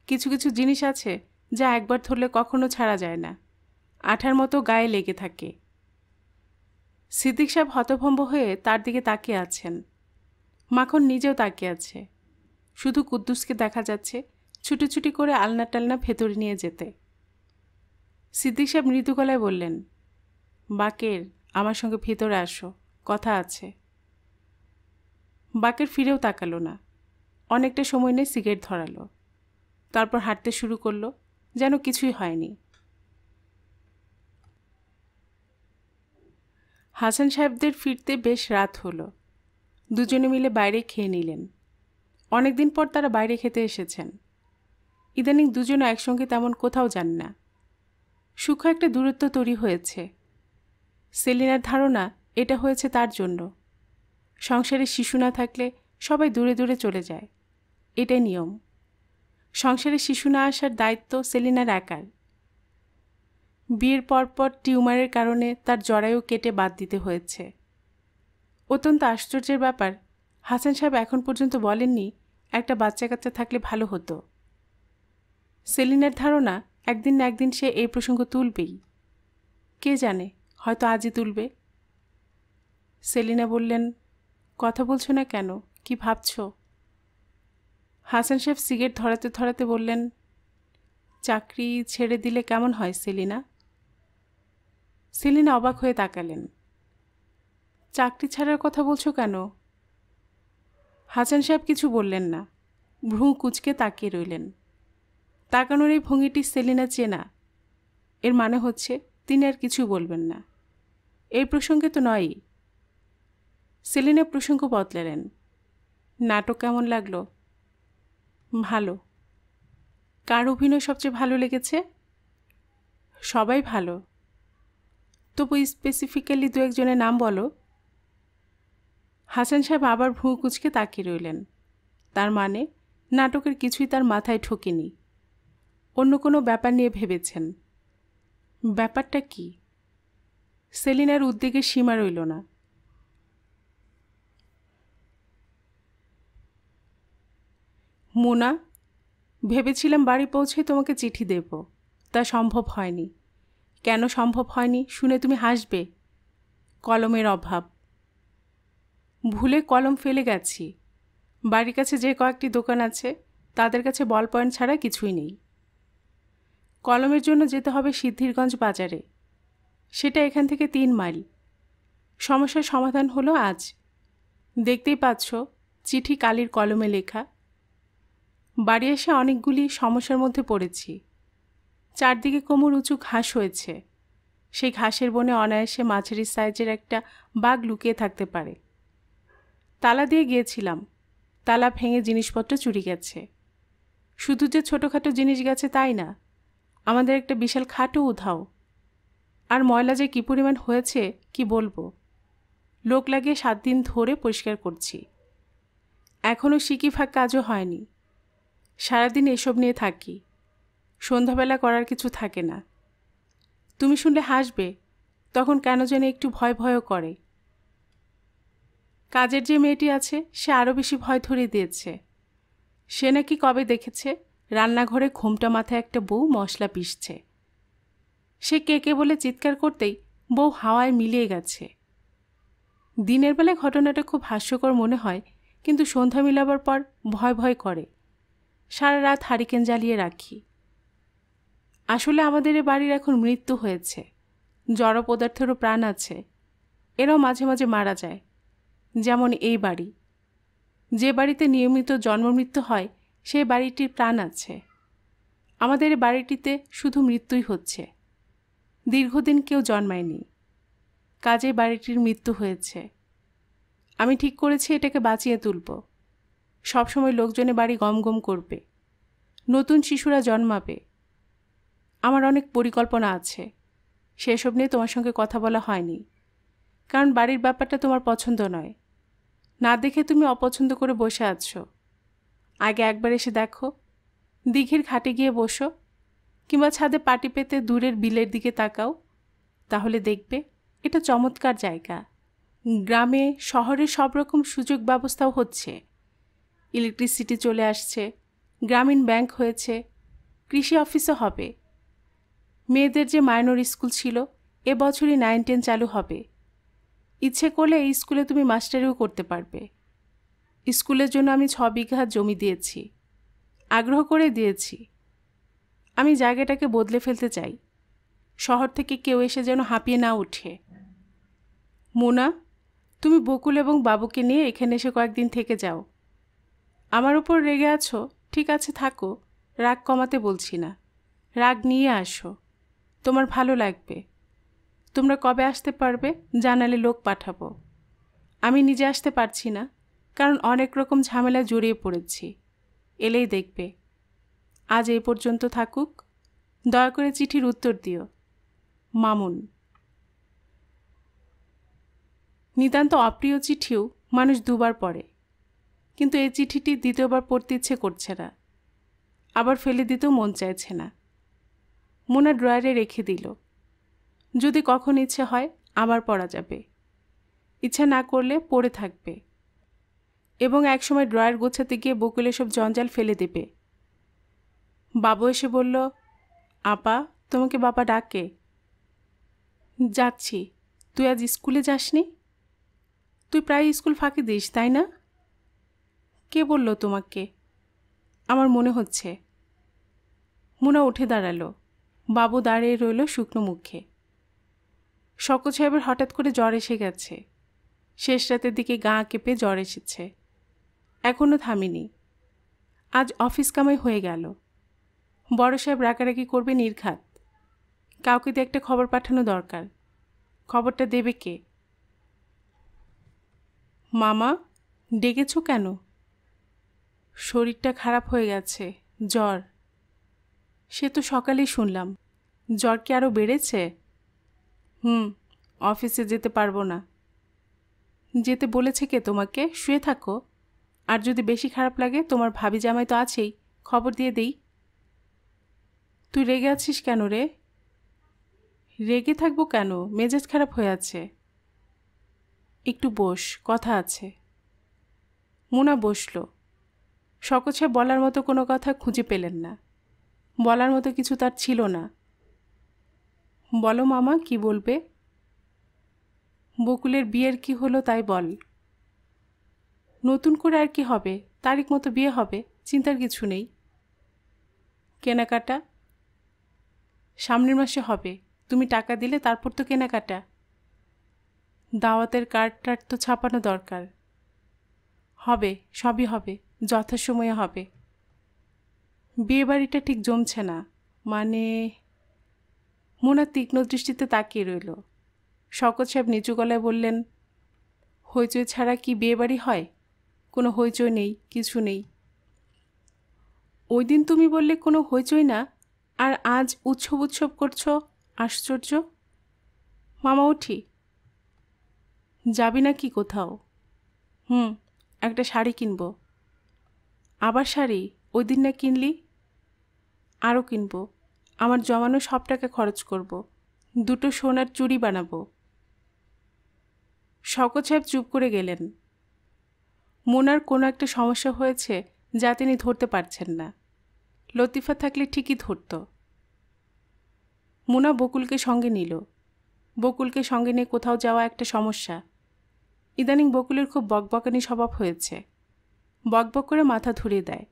কিছু কিছু জিনিস আছে যা একবার ধরলে কখনো ছাড়া যায় না আঠার মতো গায়ে লেগে থাকে সিদ্দিক সাহেব হতভম্ব হয়ে তার দিকে তাকিয়ে আছেন মাখন নিজেও তাকিয়ে আছে শুধু কুদ্দুসকে দেখা যাচ্ছে ছুটি করে আলনা টালনা ভেতরে নিয়ে যেতে সিদ্দিক সাহেব মৃদু গলায় বললেন বাকের আমার সঙ্গে ভেতরে আসো কথা আছে বাকের ফিরেও তাকালো না অনেকটা সময় নিয়ে সিগারেট ধরালো তারপর হাঁটতে শুরু করলো যেন কিছুই হয়নি হাসান সাহেবদের ফিরতে বেশ রাত হলো দুজনে মিলে বাইরে খেয়ে নিলেন অনেকদিন পর তারা বাইরে খেতে এসেছেন ইদানিং দুজনে একসঙ্গে তেমন কোথাও যান না সুখ একটা দূরত্ব তৈরি হয়েছে সেলিনার ধারণা এটা হয়েছে তার জন্য সংসারে শিশু না থাকলে সবাই দূরে দূরে চলে যায় এটাই নিয়ম সংসারে শিশু না আসার দায়িত্ব সেলিনার একার বিয়ের পরপর টিউমারের কারণে তার জরায়ু কেটে বাদ দিতে হয়েছে অত্যন্ত আশ্চর্যের ব্যাপার হাসান সাহেব এখন পর্যন্ত বলেননি একটা বাচ্চা কাচ্চা থাকলে ভালো হতো সেলিনার ধারণা একদিন না একদিন সে এই প্রসঙ্গ তুলবেই কে জানে হয়তো আজই তুলবে সেলিনা বললেন কথা বলছো না কেন কি ভাবছ হাসান সাহেব সিগারেট ধরাতে ধরাতে বললেন চাকরি ছেড়ে দিলে কেমন হয় সেলিনা সেলিনা অবাক হয়ে তাকালেন চাকরি ছাড়ার কথা বলছো কেন হাসান সাহেব কিছু বললেন না ভ্রু কুচকে তাকিয়ে রইলেন তাকানোর এই ভঙ্গিটি সেলিনা চেনা এর মানে হচ্ছে তিনি আর কিছু বলবেন না এই প্রসঙ্গে তো নয়ই সেলিনা প্রসঙ্গ বদলালেন নাটক কেমন লাগলো ভালো কার অভিনয় সবচেয়ে ভালো লেগেছে সবাই ভালো তবু স্পেসিফিক্যালি দু একজনের নাম বলো হাসান সাহেব আবার ভুঁ কুচকে তাকিয়ে রইলেন তার মানে নাটকের কিছুই তার মাথায় ঠকেনি অন্য কোনো ব্যাপার নিয়ে ভেবেছেন ব্যাপারটা কী সেলিনার উদ্বেগের সীমা রইল না মোনা ভেবেছিলাম বাড়ি পৌঁছে তোমাকে চিঠি দেব তা সম্ভব হয়নি কেন সম্ভব হয়নি শুনে তুমি হাসবে কলমের অভাব ভুলে কলম ফেলে গেছি বাড়ির কাছে যে কয়েকটি দোকান আছে তাদের কাছে বল পয়েন্ট ছাড়া কিছুই নেই কলমের জন্য যেতে হবে সিদ্ধিরগঞ্জ বাজারে সেটা এখান থেকে তিন মাইল সমস্যার সমাধান হলো আজ দেখতেই পাচ্ছ চিঠি কালির কলমে লেখা বাড়ি এসে অনেকগুলি সমস্যার মধ্যে পড়েছি চারদিকে কোমর উঁচু ঘাস হয়েছে সেই ঘাসের বনে অনায়াসে মাছের সাইজের একটা বাঘ লুকিয়ে থাকতে পারে তালা দিয়ে গিয়েছিলাম তালা ভেঙে জিনিসপত্র চুরি গেছে শুধু যে ছোটোখাটো জিনিস গেছে তাই না আমাদের একটা বিশাল খাটও উধাও আর ময়লা যে কী পরিমাণ হয়েছে কি বলবো লোক লাগিয়ে সাত দিন ধরে পরিষ্কার করছি এখনও সিকি ফাঁক কাজও হয়নি সারাদিন এসব নিয়ে থাকি সন্ধ্যাবেলা করার কিছু থাকে না তুমি শুনলে হাসবে তখন কেন যেন একটু ভয় ভয়ও করে কাজের যে মেয়েটি আছে সে আরও বেশি ভয় ধরিয়ে দিয়েছে সে নাকি কবে দেখেছে রান্নাঘরে ঘুমটা মাথায় একটা বউ মশলা পিষছে সে কে কে বলে চিৎকার করতেই বউ হাওয়ায় মিলিয়ে গেছে দিনের বেলায় ঘটনাটা খুব হাস্যকর মনে হয় কিন্তু সন্ধ্যা মিলাবার পর ভয় ভয় করে সারা রাত হারিকেন জ্বালিয়ে রাখি আসলে আমাদের এ বাড়ির এখন মৃত্যু হয়েছে জড় পদার্থেরও প্রাণ আছে এরাও মাঝে মাঝে মারা যায় যেমন এই বাড়ি যে বাড়িতে নিয়মিত জন্মমৃত্যু হয় সেই বাড়িটির প্রাণ আছে আমাদের বাড়িটিতে শুধু মৃত্যুই হচ্ছে দীর্ঘদিন কেউ জন্মায়নি কাজে বাড়িটির মৃত্যু হয়েছে আমি ঠিক করেছি এটাকে বাঁচিয়ে তুলব সবসময় লোকজনে বাড়ি গমগম করবে নতুন শিশুরা জন্মাবে আমার অনেক পরিকল্পনা আছে সেসব নিয়ে তোমার সঙ্গে কথা বলা হয়নি কারণ বাড়ির ব্যাপারটা তোমার পছন্দ নয় না দেখে তুমি অপছন্দ করে বসে আছো আগে একবার এসে দেখো দীঘির ঘাটে গিয়ে বসো কিংবা ছাদে পাটি পেতে দূরের বিলের দিকে তাকাও তাহলে দেখবে এটা চমৎকার জায়গা গ্রামে শহরে সব রকম সুযোগ ব্যবস্থাও হচ্ছে ইলেকট্রিসিটি চলে আসছে গ্রামীণ ব্যাংক হয়েছে কৃষি অফিসও হবে মেয়েদের যে মাইনর স্কুল ছিল এবছরই নাইন টেন চালু হবে ইচ্ছে করলে এই স্কুলে তুমি মাস্টারিও করতে পারবে স্কুলের জন্য আমি ছ বিঘা জমি দিয়েছি আগ্রহ করে দিয়েছি আমি জায়গাটাকে বদলে ফেলতে চাই শহর থেকে কেউ এসে যেন হাঁপিয়ে না উঠে মোনা তুমি বকুল এবং বাবুকে নিয়ে এখানে এসে কয়েকদিন থেকে যাও আমার উপর রেগে আছো ঠিক আছে থাকো রাগ কমাতে বলছি না রাগ নিয়ে আসো তোমার ভালো লাগবে তোমরা কবে আসতে পারবে জানালে লোক পাঠাবো আমি নিজে আসতে পারছি না কারণ অনেক রকম ঝামেলা জড়িয়ে পড়েছি এলেই দেখবে আজ এই পর্যন্ত থাকুক দয়া করে চিঠির উত্তর দিও মামুন নিতান্ত অপ্রিয় চিঠিও মানুষ দুবার পড়ে কিন্তু এই চিঠিটি দ্বিতীয়বার পড়তে ইচ্ছে করছে না আবার ফেলে দিতেও মন চাইছে না মোনা ড্রয়ারে রেখে দিল যদি কখন ইচ্ছে হয় আবার পড়া যাবে ইচ্ছা না করলে পড়ে থাকবে এবং একসময় ড্রয়ার গোছাতে গিয়ে বকুলে সব জঞ্জাল ফেলে দেবে বাবু এসে বলল আপা তোমাকে বাবা ডাকে যাচ্ছি তুই আজ স্কুলে যাসনি তুই প্রায় স্কুল ফাঁকি দিস তাই না কে বলল তোমাকে আমার মনে হচ্ছে মুনা উঠে দাঁড়ালো বাবু দাঁড়িয়ে রইল শুকনো মুখে শকত সাহেবের হঠাৎ করে জ্বর এসে গেছে শেষ রাতের দিকে গা কেঁপে জ্বর এসেছে এখনও থামিনি আজ অফিস কামাই হয়ে গেল বড় সাহেব রাগারাগি করবে নির্ঘাত কাউকে দিয়ে একটা খবর পাঠানো দরকার খবরটা দেবে কে মামা ডেকেছ কেন শরীরটা খারাপ হয়ে গেছে জ্বর সে তো সকালেই শুনলাম জ্বর কি আরও বেড়েছে হুম অফিসে যেতে পারবো না যেতে বলেছে কে তোমাকে শুয়ে থাকো আর যদি বেশি খারাপ লাগে তোমার ভাবি জামাই তো আছেই খবর দিয়ে দেই তুই রেগে আছিস কেন রে রেগে থাকবো কেন মেজাজ খারাপ হয়ে আছে একটু বস কথা আছে মুনা বসল সকোছে বলার মতো কোনো কথা খুঁজে পেলেন না বলার মতো কিছু তার ছিল না বলো মামা কি বলবে বকুলের বিয়ের কি হলো তাই বল নতুন করে আর কি হবে তারিখ মতো বিয়ে হবে চিন্তার কিছু নেই কেনাকাটা সামনের মাসে হবে তুমি টাকা দিলে তারপর তো কেনাকাটা দাওয়াতের কার্ড টার্ড তো ছাপানো দরকার হবে সবই হবে যথাসময়ে হবে বিয়েবাড়িটা ঠিক জমছে না মানে মোনা তীক্ষ্ণ দৃষ্টিতে তাকিয়ে রইল শকত সাহেব নিচু গলায় বললেন হইচই ছাড়া কি বিয়েবাড়ি হয় কোনো হইচই নেই কিছু নেই ওই দিন তুমি বললে কোনো হইচই না আর আজ উৎসব উৎসব করছ আশ্চর্য মামা উঠি যাবি না কি কোথাও হুম একটা শাড়ি কিনব আবার শাড়ি ওই দিন না কিনলি আরও কিনব আমার জমানো সব টাকা খরচ করব দুটো সোনার চুড়ি বানাবো শকো সাহেব চুপ করে গেলেন মোনার কোনো একটা সমস্যা হয়েছে যা তিনি ধরতে পারছেন না লতিফা থাকলে ঠিকই ধরত মুনা বকুলকে সঙ্গে নিল বকুলকে সঙ্গে নিয়ে কোথাও যাওয়া একটা সমস্যা ইদানিং বকুলের খুব বকবকানি স্বভাব হয়েছে বকবক করে মাথা ধরিয়ে দেয়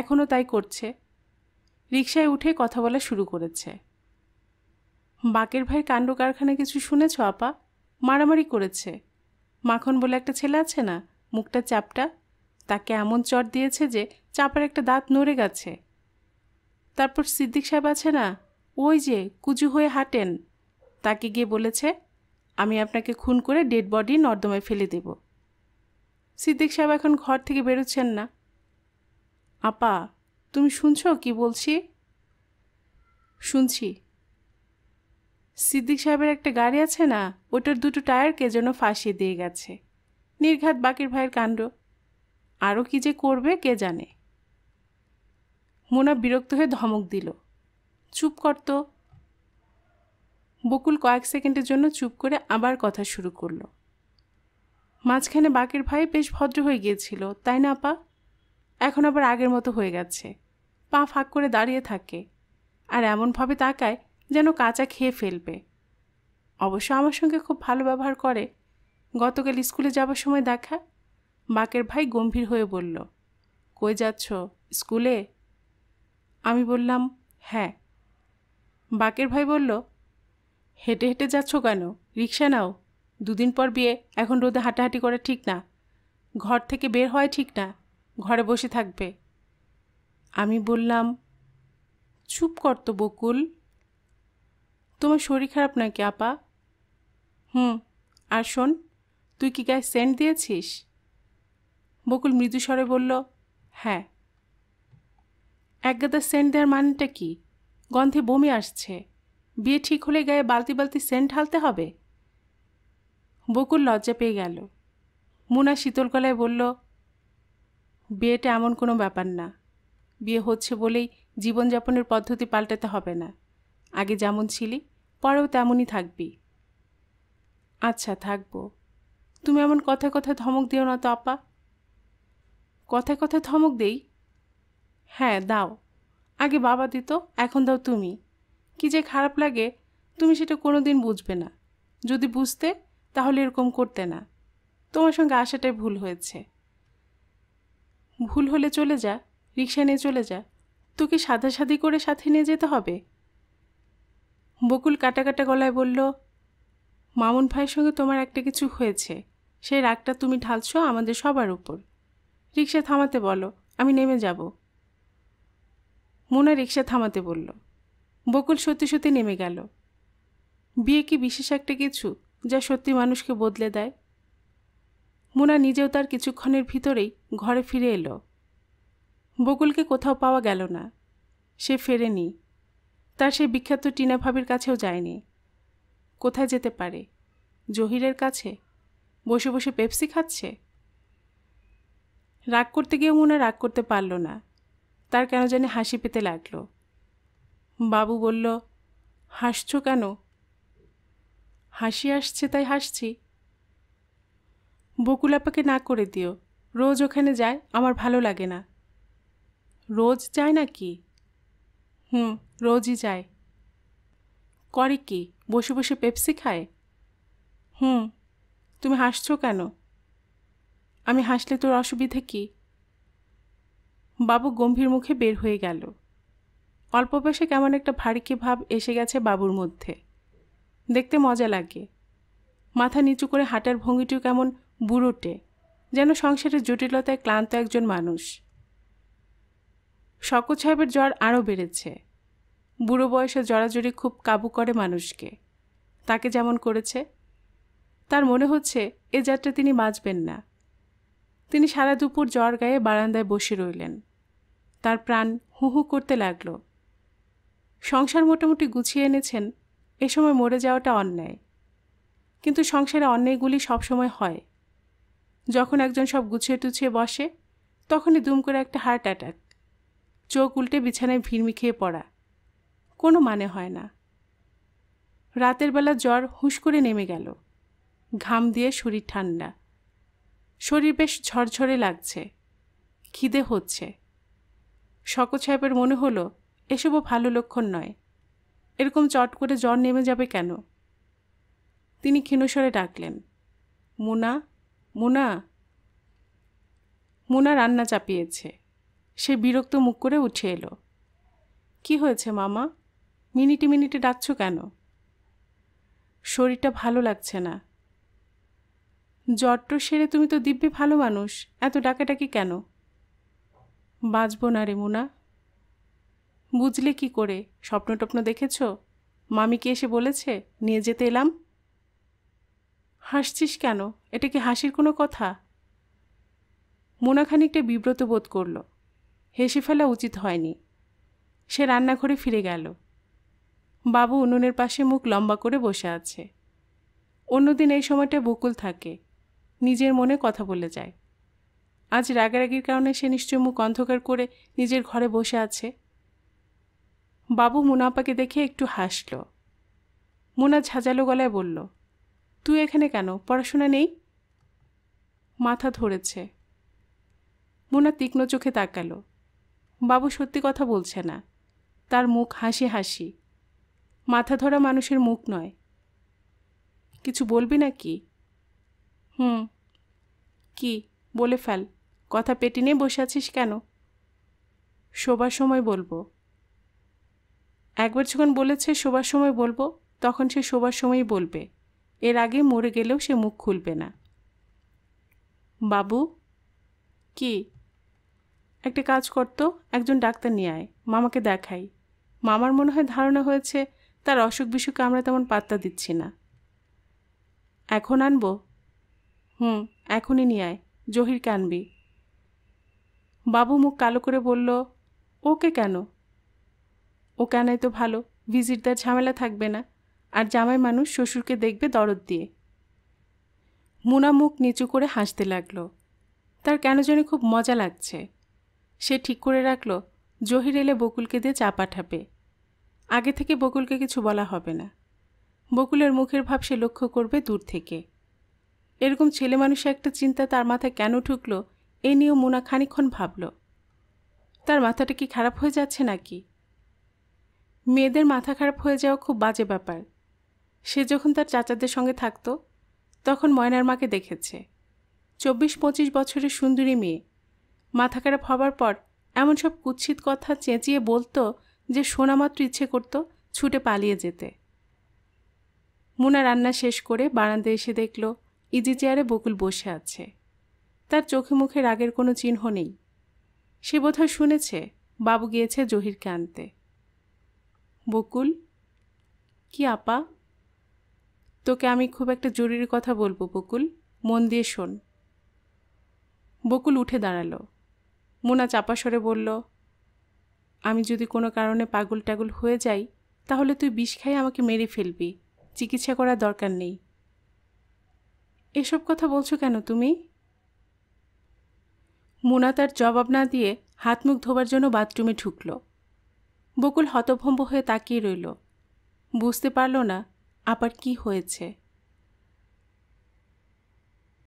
এখনও তাই করছে রিকশায় উঠে কথা বলা শুরু করেছে বাকের ভাই কাণ্ড কারখানা কিছু শুনেছ আপা মারামারি করেছে মাখন বলে একটা ছেলে আছে না মুখটা চাপটা তাকে এমন চট দিয়েছে যে চাপার একটা দাঁত নড়ে গেছে তারপর সিদ্দিক সাহেব আছে না ওই যে কুজু হয়ে হাঁটেন তাকে গিয়ে বলেছে আমি আপনাকে খুন করে ডেড বডি নর্দমায় ফেলে দেব সিদ্দিক সাহেব এখন ঘর থেকে বেরোচ্ছেন না আপা তুমি শুনছো কি বলছি শুনছি সিদ্দিক সাহেবের একটা গাড়ি আছে না ওটার দুটো টায়ারকে যেন ফাঁসিয়ে দিয়ে গেছে নির্ঘাত বাকির ভাইয়ের কাণ্ড আরও কি যে করবে কে জানে মোনা বিরক্ত হয়ে ধমক দিল চুপ করত বকুল কয়েক সেকেন্ডের জন্য চুপ করে আবার কথা শুরু করলো মাঝখানে বাকের ভাই বেশ ভদ্র হয়ে গিয়েছিল তাই না পা এখন আবার আগের মতো হয়ে গেছে পা ফাঁক করে দাঁড়িয়ে থাকে আর এমনভাবে তাকায় যেন কাঁচা খেয়ে ফেলবে অবশ্য আমার সঙ্গে খুব ভালো ব্যবহার করে গতকাল স্কুলে যাবার সময় দেখা বাকের ভাই গম্ভীর হয়ে বলল কই যাচ্ছ স্কুলে আমি বললাম হ্যাঁ বাকের ভাই বলল হেঁটে হেঁটে যাচ্ছ কেন রিক্সা নাও দুদিন পর বিয়ে এখন রোদে হাঁটাহাঁটি করা ঠিক না ঘর থেকে বের হয় ঠিক না ঘরে বসে থাকবে আমি বললাম চুপ কর তো বকুল তোমার শরীর খারাপ নাকি আপা হুম আর শোন তুই কি গায়ে সেন্ট দিয়েছিস বকুল মৃদুস্বরে বলল হ্যাঁ একগাদা সেন্ট দেওয়ার মানেটা কি গন্ধে বমি আসছে বিয়ে ঠিক হলে গায়ে বালতি বালতি সেন্ট ঢালতে হবে বকুল লজ্জা পেয়ে গেল মুনা শীতল গলায় বলল বিয়েটা এমন কোনো ব্যাপার না বিয়ে হচ্ছে বলেই জীবনযাপনের পদ্ধতি পাল্টাতে হবে না আগে যেমন ছিলি পরেও তেমনই থাকবি আচ্ছা থাকবো তুমি এমন কথা কথা ধমক দিও না তো আপা কথায় কথায় ধমক দেই হ্যাঁ দাও আগে বাবা দিত এখন দাও তুমি কি যে খারাপ লাগে তুমি সেটা কোনো দিন বুঝবে না যদি বুঝতে তাহলে এরকম করতে না তোমার সঙ্গে আসাটাই ভুল হয়েছে ভুল হলে চলে যা রিক্সা নিয়ে চলে যা তোকে সাদাসাদি করে সাথে নিয়ে যেতে হবে বকুল কাটা কাটা গলায় বলল মামুন ভাইয়ের সঙ্গে তোমার একটা কিছু হয়েছে সেই রাগটা তুমি ঢালছো আমাদের সবার উপর রিক্সা থামাতে বলো আমি নেমে যাব মোনা রিক্সা থামাতে বলল বকুল সত্যি সত্যি নেমে গেল বিয়ে কি বিশেষ একটা কিছু যা সত্যি মানুষকে বদলে দেয় মোনা নিজেও তার কিছুক্ষণের ভিতরেই ঘরে ফিরে এলো বকুলকে কোথাও পাওয়া গেল না সে ফেরেনি তার সেই বিখ্যাত টিনা ভাবির কাছেও যায়নি কোথায় যেতে পারে জহিরের কাছে বসে বসে পেপসি খাচ্ছে রাগ করতে গিয়েও মনে রাগ করতে পারল না তার কেন জানি হাসি পেতে লাগলো বাবু বলল হাসছ কেন হাসি আসছে তাই হাসছি বকুলাপাকে না করে দিও রোজ ওখানে যায় আমার ভালো লাগে না রোজ যায় না কি হুম রোজই যায় করে কি বসে বসে পেপসি খায় হুম তুমি হাসছো কেন আমি হাসলে তোর অসুবিধে কি বাবু গম্ভীর মুখে বের হয়ে গেল অল্প বয়সে কেমন একটা ভারিকে ভাব এসে গেছে বাবুর মধ্যে দেখতে মজা লাগে মাথা নিচু করে হাঁটার ভঙ্গিটিও কেমন বুড়োটে যেন সংসারের জটিলতায় ক্লান্ত একজন মানুষ শকত সাহেবের জ্বর আরও বেড়েছে বুড়ো বয়সে জড়াজড়ি খুব কাবু করে মানুষকে তাকে যেমন করেছে তার মনে হচ্ছে এ যাত্রা তিনি বাঁচবেন না তিনি সারা দুপুর জ্বর গায়ে বারান্দায় বসে রইলেন তার প্রাণ হু হু করতে লাগল সংসার মোটামুটি গুছিয়ে এনেছেন এ সময় মরে যাওয়াটা অন্যায় কিন্তু সংসারে অন্যায়গুলি সবসময় হয় যখন একজন সব গুছিয়ে টুছিয়ে বসে তখনই দুম করে একটা হার্ট অ্যাটাক চোখ উল্টে বিছানায় ভিড়মি খেয়ে পড়া কোনো মানে হয় না রাতের বেলা জ্বর হুঁশ করে নেমে গেল ঘাম দিয়ে শরীর ঠান্ডা শরীর বেশ ঝরঝরে লাগছে খিদে হচ্ছে শকত সাহেবের মনে হলো এসবও ভালো লক্ষণ নয় এরকম চট করে জ্বর নেমে যাবে কেন তিনি ক্ষীণস্বরে ডাকলেন মুনা মুনা মুনা রান্না চাপিয়েছে সে বিরক্ত মুখ করে উঠে এলো কি হয়েছে মামা মিনিটে মিনিটে ডাকছো কেন শরীরটা ভালো লাগছে না জট্ট সেরে তুমি তো দিব্যি ভালো মানুষ এত ডাকাডাকি কেন বাঁচব না রে মুনা বুঝলে কি করে স্বপ্ন টপ্ন দেখেছ মামি এসে বলেছে নিয়ে যেতে এলাম হাসছিস কেন এটা কি হাসির কোনো কথা মোনা খানিকটা বিব্রত বোধ করল হেসে ফেলা উচিত হয়নি সে রান্নাঘরে ফিরে গেল বাবু উনুনের পাশে মুখ লম্বা করে বসে আছে অন্যদিন এই সময়টা বকুল থাকে নিজের মনে কথা বলে যায় আজ রাগারাগির কারণে সে নিশ্চয় মুখ অন্ধকার করে নিজের ঘরে বসে আছে বাবু মুনাপাকে দেখে একটু হাসল মোনা ঝাঁঝালো গলায় বলল তুই এখানে কেন পড়াশোনা নেই মাথা ধরেছে মোনা তীক্ষ্ণ চোখে তাকালো বাবু সত্যি কথা বলছে না তার মুখ হাসি হাসি মাথা ধরা মানুষের মুখ নয় কিছু বলবি নাকি হুম কি বলে ফেল কথা পেটিনে নিয়ে বসে আছিস কেন শোবার সময় বলবো একবার যখন বলেছে শোবার সময় বলবো তখন সে শোবার সময়ই বলবে এর আগে মরে গেলেও সে মুখ খুলবে না বাবু কি একটা কাজ করতো একজন ডাক্তার নিয়ে আয় মামাকে দেখাই মামার মনে হয় ধারণা হয়েছে তার অসুখ বিসুখে আমরা তেমন পাত্তা দিচ্ছি না এখন আনবো হুম এখনই নিয়ে আয় জহির কানবি বাবু মুখ কালো করে বলল ওকে কেন ও কেনাই তো ভালো ভিজিটদার ঝামেলা থাকবে না আর জামাই মানুষ শ্বশুরকে দেখবে দরদ দিয়ে মুনা মুখ নিচু করে হাসতে লাগলো তার কেন জানি খুব মজা লাগছে সে ঠিক করে রাখলো জহির এলে বকুলকে দিয়ে চা পাঠাবে আগে থেকে বকুলকে কিছু বলা হবে না বকুলের মুখের ভাব সে লক্ষ্য করবে দূর থেকে এরকম ছেলে মানুষে একটা চিন্তা তার মাথায় কেন ঠুকলো এ নিয়েও মোনা খানিক্ষণ ভাবল তার মাথাটা কি খারাপ হয়ে যাচ্ছে নাকি মেয়েদের মাথা খারাপ হয়ে যাওয়া খুব বাজে ব্যাপার সে যখন তার চাচাদের সঙ্গে থাকত তখন ময়নার মাকে দেখেছে চব্বিশ পঁচিশ বছরের সুন্দরী মেয়ে মাথা খারাপ হবার পর এমন সব কুৎসিত কথা চেঁচিয়ে বলতো যে সোনামাত্র ইচ্ছে করতো ছুটে পালিয়ে যেতে মুনা রান্না শেষ করে বারান্দায় এসে দেখলো ইজি চেয়ারে বকুল বসে আছে তার চোখে মুখে রাগের কোনো চিহ্ন নেই সে বোধহয় শুনেছে বাবু গিয়েছে জহিরকে আনতে বকুল কি আপা তোকে আমি খুব একটা জরুরি কথা বলবো বকুল মন দিয়ে শোন বকুল উঠে দাঁড়ালো মোনা চাপা সরে বলল আমি যদি কোনো কারণে পাগল টাগল হয়ে যাই তাহলে তুই বিষ খাই আমাকে মেরে ফেলবি চিকিৎসা করার দরকার নেই এসব কথা বলছো কেন তুমি মোনা তার জবাব না দিয়ে হাত মুখ ধোবার জন্য বাথরুমে ঢুকল বকুল হতভম্ব হয়ে তাকিয়ে রইল বুঝতে পারল না আবার কি হয়েছে